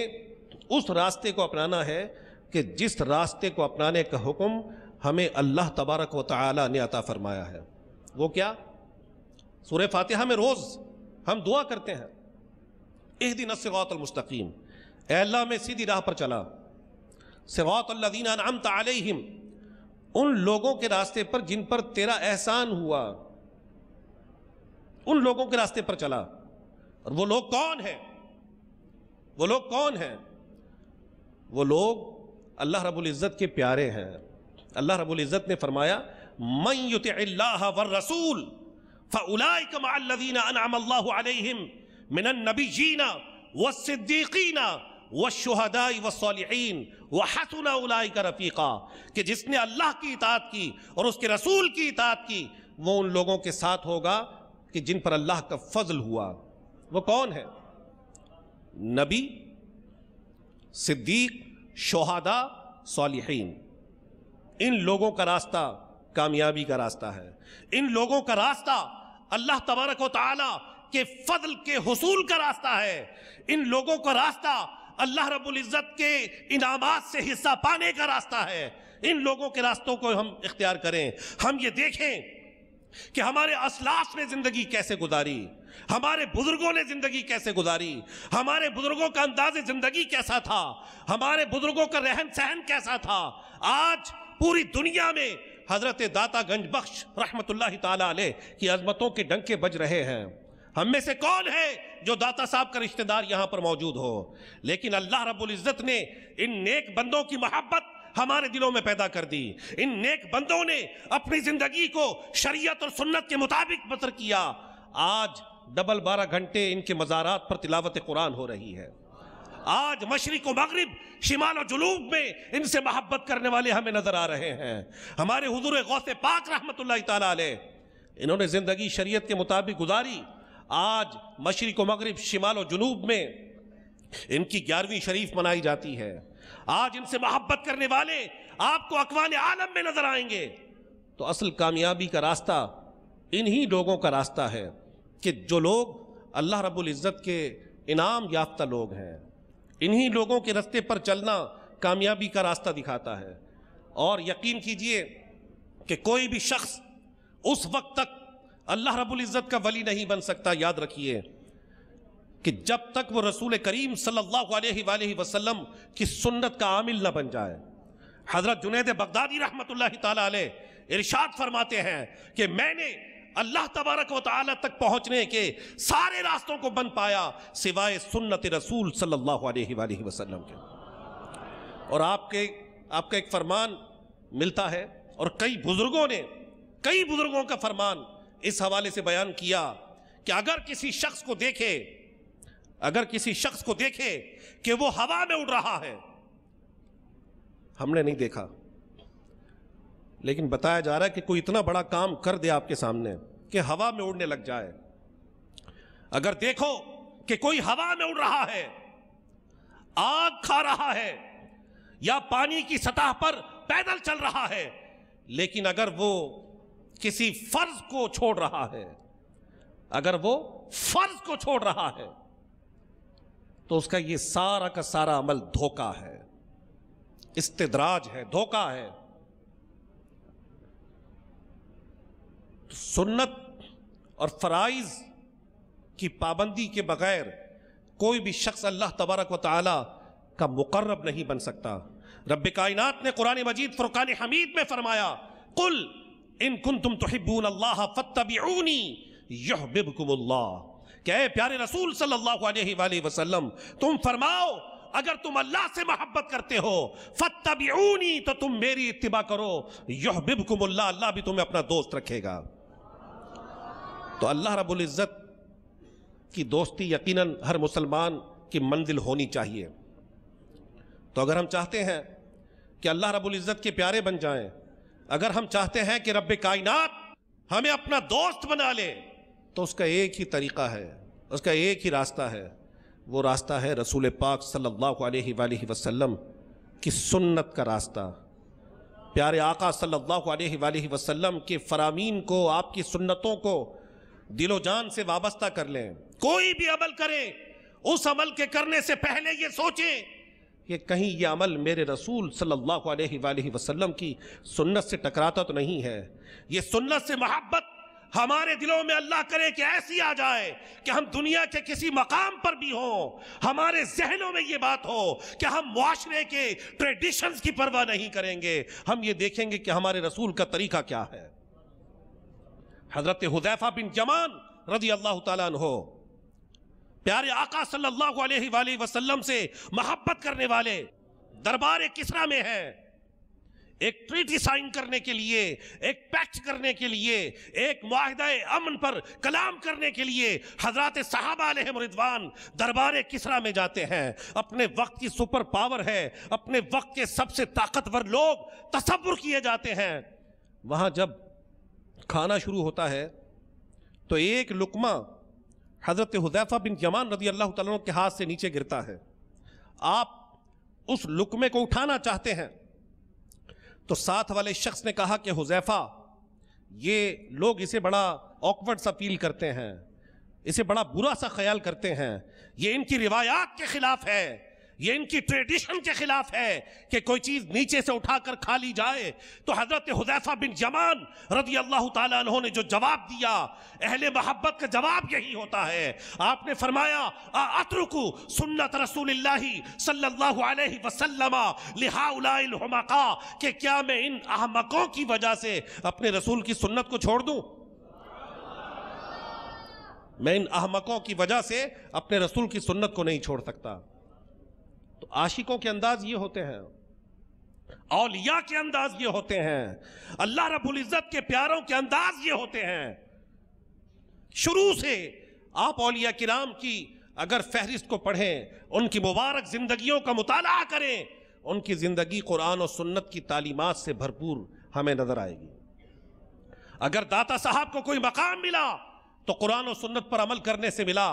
उस रास्ते को अपनाना है कि जिस रास्ते को अपनाने का हुक्म हमें अल्लाह तबारक व तला ने अता फ़रमाया है वो क्या सूर्य फातिहा में रोज़ हम दुआ करते हैं एह दिन सवातमस्तकीम एल्ला में सीधी राह पर चला सवातल्लिन उन लोगों के रास्ते पर जिन पर तेरा एहसान हुआ उन लोगों के रास्ते पर चला और वो लोग कौन हैं वो लोग कौन हैं वो लोग अल्लाह रबुल इज़्ज़त के प्यारे हैं अल्लाह रबुल इज़्ज़त ने फरमाया मन युत वर रसूल नबी जीना व सिद्दीकना व शहदाई व सालहीन व हसना उलाई का रफ़ीक़ा कि जिसने अल्लाह की इतात की और उसके रसूल की इतात की वो उन लोगों के साथ होगा कि जिन पर अल्लाह का फजल हुआ वो कौन है नबी सिद्दीक शोहादा सालिहीन इन लोगों का रास्ता कामयाबी का रास्ता है इन लोगों का रास्ता अल्लाह तबारक ताला के फजल के हसूल का रास्ता है इन लोगों का रास्ता अल्लाह रब्बुल इज़्ज़त के इनामात से हिस्सा पाने का रास्ता है इन लोगों के रास्तों को हम इख्तियार करें हम ये देखें कि हमारे असलाफ ने ज़िंदगी कैसे गुजारी हमारे बुजुर्गों ने ज़िंदगी कैसे गुजारी हमारे बुजुर्गों का अंदाज ज़िंदगी कैसा था हमारे बुजुर्गों का रहन सहन कैसा था आज पूरी दुनिया में हज़रत दाता गंज बख्श रहमत की अजमतों के डंके बज रहे हैं हम में से कौन है जो दाता साहब का रिश्तेदार यहां पर मौजूद हो लेकिन अल्लाह रबुल्ज़त ने इन नेक बंदों की मोहब्बत हमारे दिलों में पैदा कर दी इन नेक बंदों ने अपनी जिंदगी को शरीयत और सुन्नत के मुताबिक बसर किया आज डबल बारह घंटे इनके मज़ारात पर तिलावत कुरान हो रही है आज मशरक मगरब शिमाल और जुनूब में इनसे मोहब्बत करने वाले हमें नज़र आ रहे हैं हमारे हजूर गौस पाक रहमत इन्होंने ज़िंदगी शरीयत के मुताबिक गुजारी आज मशरक मगरब शिमाल और जुनूब में इनकी ग्यारहवीं शरीफ मनाई जाती है आज इनसे मोहब्बत करने वाले आपको अकवान आलम में नजर आएंगे तो असल कामयाबी का रास्ता इन्हीं लोगों का रास्ता है कि जो लोग अल्लाह रब्बुल इज़्ज़त के इनाम याफ्ता लोग हैं इन्हीं लोगों के रास्ते पर चलना कामयाबी का रास्ता दिखाता है और यकीन कीजिए कि कोई भी शख्स उस वक्त तक अल्लाह रब्बुल इज़्ज़त का वली नहीं बन सकता याद रखिए कि जब तक वो रसूल करीम सल्लल्लाहु अलैहि वसल्लम की सुन्नत का आमिल न बन जाए हज़रत जुनेद बगदादी रहमत इरशाद फरमाते हैं कि मैंने अल्लाह तबारक व ताली तक पहुँचने के सारे रास्तों को बन पाया सिवाय सुन्नत रसूल सल्लल्लाहु अलैहि वसल्लम के और आपके आपका एक फरमान मिलता है और कई बुज़ुर्गों ने कई बुज़ुर्गों का फरमान इस हवाले से बयान किया कि अगर किसी शख्स को देखे अगर किसी शख्स को देखे कि वो हवा में उड़ रहा है हमने नहीं देखा लेकिन बताया जा रहा है कि कोई इतना बड़ा काम कर दे आपके सामने कि हवा में उड़ने लग जाए अगर देखो कि कोई हवा में उड़ रहा है आग खा रहा है या पानी की सतह पर पैदल चल रहा है लेकिन अगर वो किसी फर्ज को छोड़ रहा है अगर वो फर्ज को छोड़ रहा है तो उसका ये सारा का सारा अमल धोखा है इस्तेदराज है धोखा है तो सुन्नत और फ़राइज़ की पाबंदी के बगैर कोई भी शख्स अल्लाह तबारक व ताली का मुकर्रब नहीं बन सकता रब कायनात ने कुरान मजीद फुरकान हमीद में फरमाया कुल इन कुन तुम तो हिब्बून अल्लाह फ़तबी यूनी यह कहे प्यारे रसूल सल्लल्लाहु अलैहि वसल्लम तुम फरमाओ अगर तुम अल्लाह से मोहब्बत करते हो फतबी तो तुम मेरी इतबा करो यह बिबकुमल्ला अल्लाह भी तुम्हें अपना दोस्त रखेगा तो अल्लाह रबुल्ज़त की दोस्ती यकीनन हर मुसलमान की मंजिल होनी चाहिए तो अगर हम चाहते हैं कि अल्लाह रबुल्ज़त के प्यारे बन जाएं अगर हम चाहते हैं कि रब कायनात हमें अपना दोस्त बना ले तो उसका एक ही तरीक़ा है उसका एक ही रास्ता है वो रास्ता है रसूल पाक सल्लल्लाहु अलैहि वसल्लम की सुन्नत का रास्ता प्यारे आका सल्लल्लाहु अलैहि वसल्लम के फरामीन को आपकी सुन्नतों को दिलो जान से वाबस्ता कर लें कोई भी अमल करें उस अमल के करने से पहले ये सोचें कि कहीं ये अमल मेरे रसूल सल्लल्लाहु अलैहि वसल्लम की सुन्नत से टकराता तो नहीं है ये सुन्नत से मोहब्बत हमारे दिलों में अल्लाह करे कि ऐसी आ जाए कि हम दुनिया के किसी मकाम पर भी हों हमारे जहनों में ये बात हो कि हम मुआरे के ट्रेडिशंस की परवाह नहीं करेंगे हम ये देखेंगे कि हमारे रसूल का तरीका क्या है हजरत हुदैफा बिन जमान रजी अल्लाह तहो प्यारे आका सल्लल्लाहु अलैहि वसल्लम से मोहब्बत करने वाले दरबार किसरा में हैं एक ट्रीटी साइन करने के लिए एक पैक्ट करने के लिए एक माहदा अमन पर कलाम करने के लिए हजरत साहबा रिदवान दरबार किसरा में जाते हैं अपने वक्त की सुपर पावर है अपने वक्त के सबसे ताकतवर लोग तस्वुर किए जाते हैं वहाँ जब खाना शुरू होता है तो एक लुकमा हज़रत हुदैफ़ा बिन जमान रदी अल्लाह तला के हाथ से नीचे गिरता है आप उस लुकमे को उठाना चाहते हैं तो साथ वाले शख्स ने कहा कि हुजैफा ये लोग इसे बड़ा ऑकवर्ड सा फील करते हैं इसे बड़ा बुरा सा ख्याल करते हैं ये इनकी रिवायात के ख़िलाफ़ है ये इनकी ट्रेडिशन के खिलाफ है कि कोई चीज नीचे से उठाकर खा ली जाए तो हजरत हुदैफा बिन जमान रजी अल्लाह तु ने जो जवाब दिया अहले मोहब्बत का जवाब यही होता है आपने फरमाया अतरुकु सुन्नत रसूल सल्लल्लाहु अलैहि वसल्लम कि क्या मैं इन अहमकों की वजह से अपने रसूल की सुन्नत को छोड़ दू मैं इन अहमकों की वजह से अपने रसूल की सुन्नत को नहीं छोड़ सकता आशिकों के अंदाज ये होते हैं औलिया के अंदाज ये होते हैं अल्लाह रबुल इज़्ज़त के प्यारों के अंदाज ये होते हैं शुरू से आप औलिया किराम की अगर फहरिस्त को पढ़ें उनकी मुबारक ज़िंदगियों का मुताला करें उनकी ज़िंदगी कुरान और सुन्नत की तालीमत से भरपूर हमें नज़र आएगी अगर दाता साहब को कोई मकाम मिला तो कुरान और सुन्नत पर अमल करने से मिला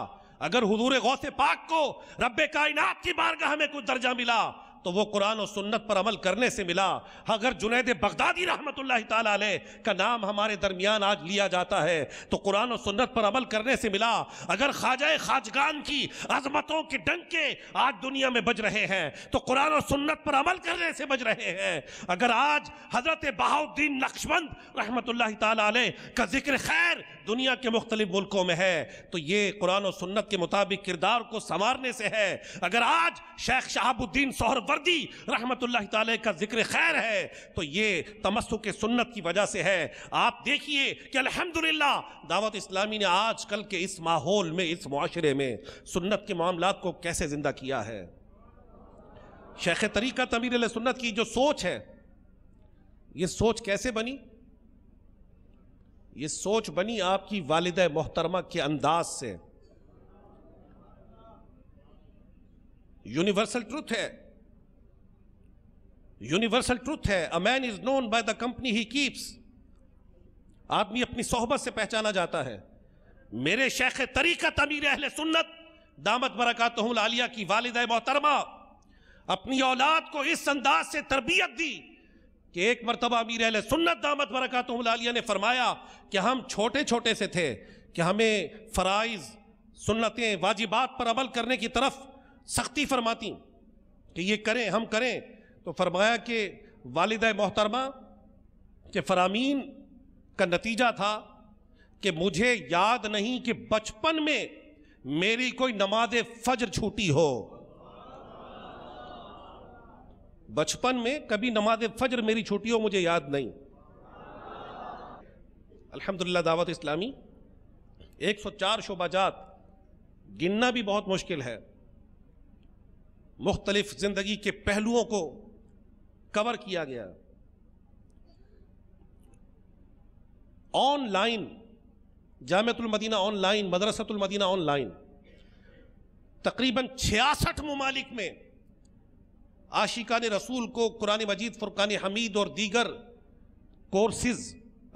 अगर हजूर गौसे पाक को रब कायनात की बारगाह में कुछ दर्जा मिला तो वो कुरान और सुन्नत पर अमल करने से मिला अगर जुनेद बगदादी रहमत का नाम हमारे दरमियान आज लिया जाता है तो कुरान और सुन्नत पर अमल करने से मिला अगर ख्वाजा खाजगान की अजमतों के डंके आज दुनिया में बज रहे हैं तो कुरान और सुन्नत पर अमल करने से बज रहे हैं अगर आज हज़रत बहाउद्दीन नक्शबंद रहमत ताले का जिक्र खैर दुनिया के मुख्तलिफ मुल्कों में है तो ये कुरान और सुन्नत के मुताबिक किरदार को संवारने से है अगर आज शेख शहाबुद्दीन सोहर वर्दी रहमत का जिक्र खैर है तो ये तमस्तु के सुन्नत की वजह से है आप देखिए कि अलहमदिल्ला दावत इस्लामी ने आज कल के इस माहौल में इस माशरे में सुन्नत के मामला को कैसे ज़िंदा किया है शेख तरीक़ा तमीर सुन्नत की जो सोच है ये सोच कैसे बनी ये सोच बनी आपकी वालद मोहतरमा के अंदाज से यूनिवर्सल ट्रुथ है यूनिवर्सल ट्रूथ है a man is known by the company he keeps आदमी अपनी सोहबत से पहचाना जाता है मेरे शेख तरीका तमीर अहल सुन्नत दामद बरकत आलिया की वालद मोहतरमा अपनी औलाद को इस अंदाज से तरबियत दी कि एक मरतबा अमीर अहल सुन्नत दामद बरकत आलिया ने फरमाया कि हम छोटे छोटे से थे कि हमें फ़राइज़ सुन्नतें वाजिबात पर अमल करने की तरफ सख्ती फरमाती कि ये करें हम करें तो फरमाया कि वालद मोहतरमा के फरामीन का नतीजा था कि मुझे याद नहीं कि बचपन में मेरी कोई नमाज फजर छूटी हो बचपन में कभी नमाज फजर मेरी छूटी हो मुझे याद नहीं अल्हम्दुलिल्लाह दावत इस्लामी 104 शोबाजात गिनना भी बहुत मुश्किल है मुख्तलिफ ज़िंदगी के पहलुओं को कवर किया गया online Jamiatul Madina online Madina online तकरीबन छियासठ ममालिक में आशिका ने रसूल को कुरान मजीद फुरकान हमीद और दीगर कोर्सेज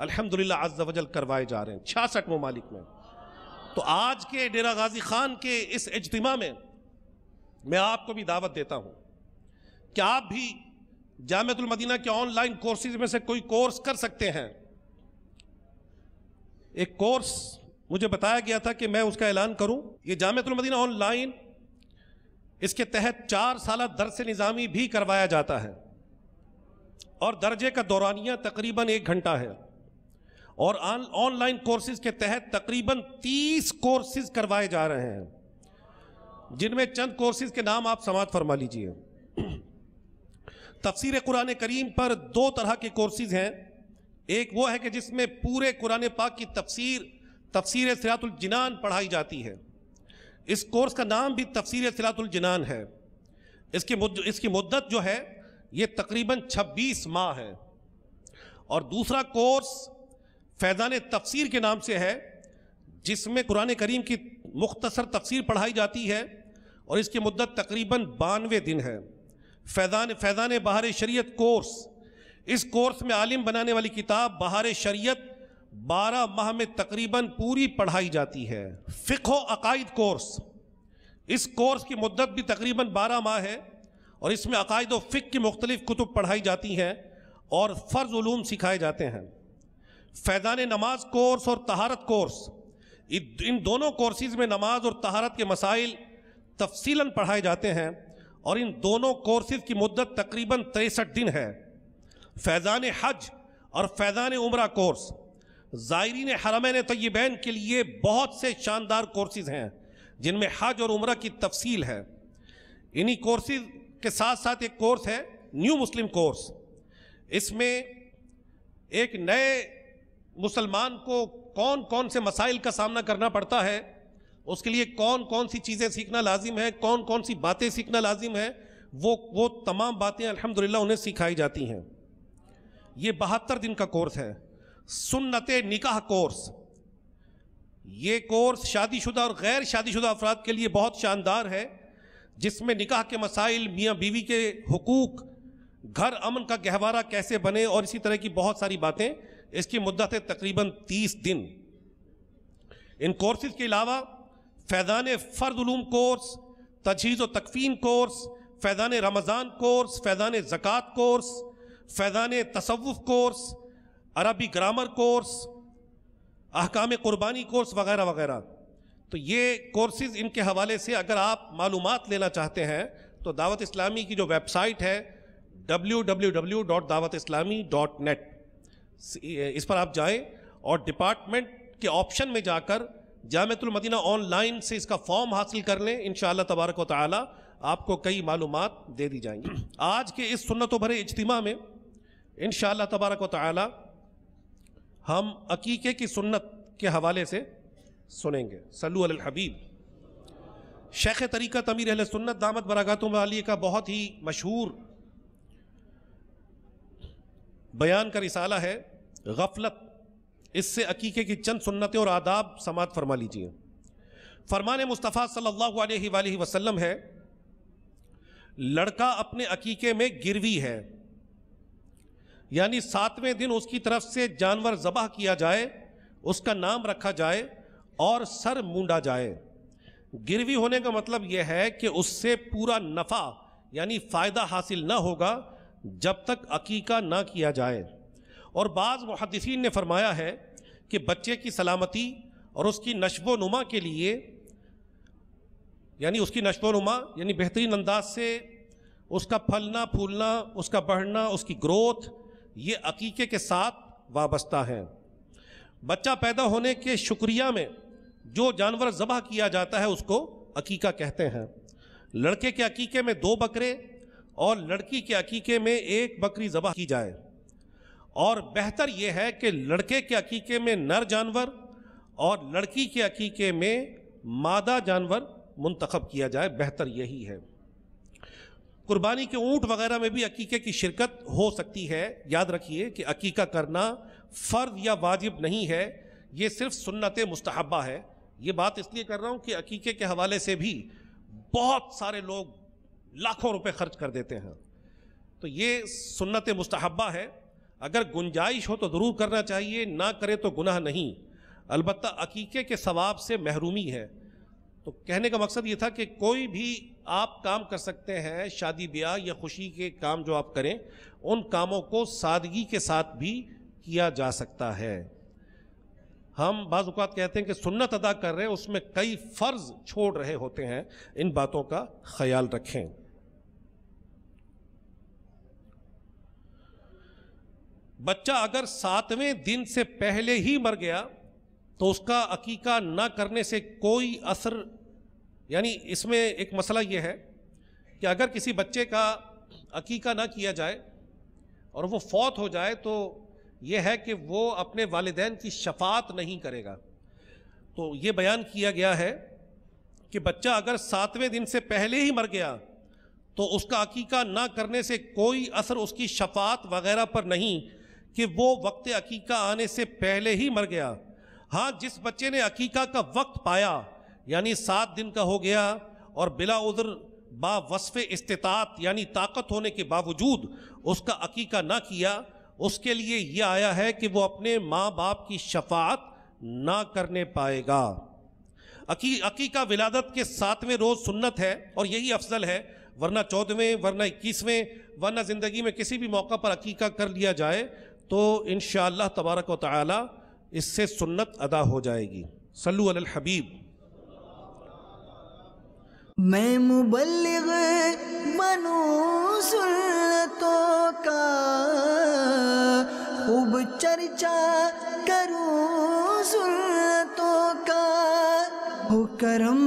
अल्हम्दुलिल्लाह अज्जा वजल करवाए जा रहे हैं छियासठ ममालिक में तो आज के डेरा गाजी खान के इस इजतिमा में मैं आपको भी दावत देता हूँ कि आप भी मदीना के ऑनलाइन कोर्सेज में से कोई कोर्स कर सकते हैं एक कोर्स मुझे बताया गया था कि मैं उसका ऐलान करूं ये मदीना ऑनलाइन इसके तहत चार साल दरस निज़ामी भी करवाया जाता है और दर्जे का दौरानिया तकरीबन एक घंटा है और ऑनलाइन कोर्सेज के तहत तकरीबन तीस कोर्सेज करवाए जा रहे हैं जिनमें चंद कोर्सेज के नाम आप समाज फरमा लीजिए तफसीर कुरान करीम पर दो तरह के कोर्सेज हैं एक वो है कि जिसमें पूरे कुरान पाक की तफसीर तफसीर सिरातुलजनान पढ़ाई जाती है इस कोर्स का नाम भी तफसीर सिरातुलजनान है इसकी मुद, इसकी मुद्दत जो है ये तकरीबन 26 माह है और दूसरा कोर्स फैज़ान तफसीर के नाम से है जिसमें कुरान करीम की मुख्तसर तफसीर पढ़ाई जाती है और इसकी मुद्दत तकरीबन बानवे दिन है फैज़ान फैज़ान बहार शरीत कोर्स इस कोर्स में आलिम बनाने वाली किताब बहार शरीत बारह माह में तकरीबन पूरी पढ़ाई जाती है फ़िको अकायद कोर्स इस कोर्स की मदत भी तकरीबन बारह माह है और इसमें अकायद व फ़िक की मुख्तलिफ़ कुतुब पढ़ाई जाती हैं और फ़र्ज ूम सिखाए जाते हैं फैज़ान नमाज कोर्स और तहारत कोर्स इन दोनों कोर्सेज़ में नमाज और तहारत के मसाइल तफसीला पढ़ाए जाते हैं और इन दोनों कोर्सेज की मुद्दत तकरीबन तिरसठ दिन है फैज़ान हज और फैज़ान उम्र कोर्स ज़ायरीन हरमैन तयबैन के लिए बहुत से शानदार कोर्सेज हैं जिनमें हज और उम्र की तफसील है इन्हीं कोर्सेज के साथ साथ एक कोर्स है न्यू मुस्लिम कोर्स इसमें एक नए मुसलमान को कौन कौन से मसाइल का सामना करना पड़ता है उसके लिए कौन कौन सी चीज़ें सीखना लाजिम है कौन कौन सी बातें सीखना लाजिम है वो वो तमाम बातें अल्हम्दुलिल्लाह उन्हें सिखाई जाती हैं ये बहत्तर दिन का कोर्स है सुन्नत निकाह कोर्स ये कोर्स शादीशुदा और गैर शादीशुदा अफराद के लिए बहुत शानदार है जिसमें निकाह के मसाइल मियाँ बीवी के हकूक़ घर अमन का गहवारा कैसे बने और इसी तरह की बहुत सारी बातें इसकी मुद्दत है तकरीबन तीस दिन इन कोर्सेज के अलावा फैज़ान फ़र्दलूम कोर्स तजहीज़ व तकफ़ीम कोर्स फैज़ान रमज़ान कोर्स फैज़ान ज़क़़त कोर्स फैज़ान तसवुफ़ कोर्स अरबी ग्रामर कोर्स अहकाम क़ुरबानी कोर्स वगैरह वगैरह तो ये कोर्सेज़ इनके हवाले से अगर आप मालूम लेना चाहते हैं तो दावत इस्लामी की जो वेबसाइट है नेट इस पर आप जाएं और डिपार्टमेंट के ऑप्शन में जाकर जामतुलमदीना ऑनलाइन से इसका फॉर्म हासिल कर लें इन तबारक ताली आपको कई मालूम दे दी जाएंगी आज के इस सुनत भरे इज्तम में इन तबारक ताली हम अकीके की सुन्नत के हवाले से सुनेंगे सलू अल हबीब शेख तरीक़ा तमीर अल सुन्नत दामद बरागतम वाली का बहुत ही मशहूर बयान का रिसाला है गफलत इससे अकीके की चंद सुन्नतें और आदाब समात फरमा लीजिए फरमान मुस्तफ़ा सल्लल्लाहु अलैहि वसल्लम है लड़का अपने अकीके में गिरवी है यानी सातवें दिन उसकी तरफ से जानवर जबह किया जाए उसका नाम रखा जाए और सर मूंडा जाए गिरवी होने का मतलब यह है कि उससे पूरा नफ़ा यानी फ़ायदा हासिल ना होगा जब तक अकीका ना किया जाए और बाज़ मुहदसिन ने फरमाया है कि बच्चे की सलामती और उसकी नशो नुमा के लिए यानी उसकी नशो नुमा यानी बेहतरीन अंदाज से उसका फलना फूलना उसका बढ़ना उसकी ग्रोथ ये अकीके के साथ वाबस्ता हैं बच्चा पैदा होने के शुक्रिया में जो जानवर ज़बह किया जाता है उसको अकीका कहते हैं लड़के के अकीके में दो बकरे और लड़की के अकीके में एक बकरी ज़बह की जाए और बेहतर ये है कि लड़के के अकीके में नर जानवर और लड़की के अकीके में मादा जानवर मुंतखब किया जाए बेहतर यही है कुर्बानी के ऊँट वगैरह में भी अकीके की शिरकत हो सकती है याद रखिए कि अकीका करना फ़र्ज या वाजिब नहीं है ये सिर्फ सुन्नत मुस्तहबा है ये बात इसलिए कर रहा हूँ कि अकीके के हवाले से भी बहुत सारे लोग लाखों रुपए खर्च कर देते हैं तो ये सुन्नत मुस्तहबा है अगर गुंजाइश हो तो ज़रूर करना चाहिए ना करें तो गुनाह नहीं अलबत् अकीके के सवाब से महरूमी है तो कहने का मकसद ये था कि कोई भी आप काम कर सकते हैं शादी ब्याह या खुशी के काम जो आप करें उन कामों को सादगी के साथ भी किया जा सकता है हम बाज़ात कहते हैं कि सुन्नत अदा कर रहे हैं उसमें कई फ़र्ज़ छोड़ रहे होते हैं इन बातों का ख्याल रखें बच्चा अगर सातवें दिन से पहले ही मर गया तो उसका अकीका ना करने से कोई असर यानी इसमें एक मसला यह है कि अगर किसी बच्चे का अकीका ना किया जाए और वो फौत हो जाए तो ये है कि वो अपने वालदेन की शफात नहीं करेगा तो ये बयान किया गया है कि बच्चा अगर सातवें दिन से पहले ही मर गया तो उसका अकीका ना करने से कोई असर उसकी शफात वगैरह पर नहीं कि वो वक्त अकीका आने से पहले ही मर गया हाँ जिस बच्चे ने अकीका का वक्त पाया यानी सात दिन का हो गया और बिला उधर वसफ़ इस्तात यानी ताकत होने के बावजूद उसका अकीका ना किया उसके लिए यह आया है कि वो अपने माँ बाप की शफात ना करने पाएगा अकी अकीका विलादत के सातवें रोज़ सुन्नत है और यही अफजल है वरना चौदहवें वरना इक्कीसवें वरना ज़िंदगी में किसी भी मौका पर अकीका कर लिया जाए तो इन तबारक व ताली इससे सुन्नत अदा हो जाएगी सल्लु अल हबीब मैं मुबल बनू सुनतों का खूब चर्चा करूं सुनतों का हो करम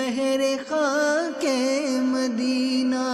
बहरे खा के मदीना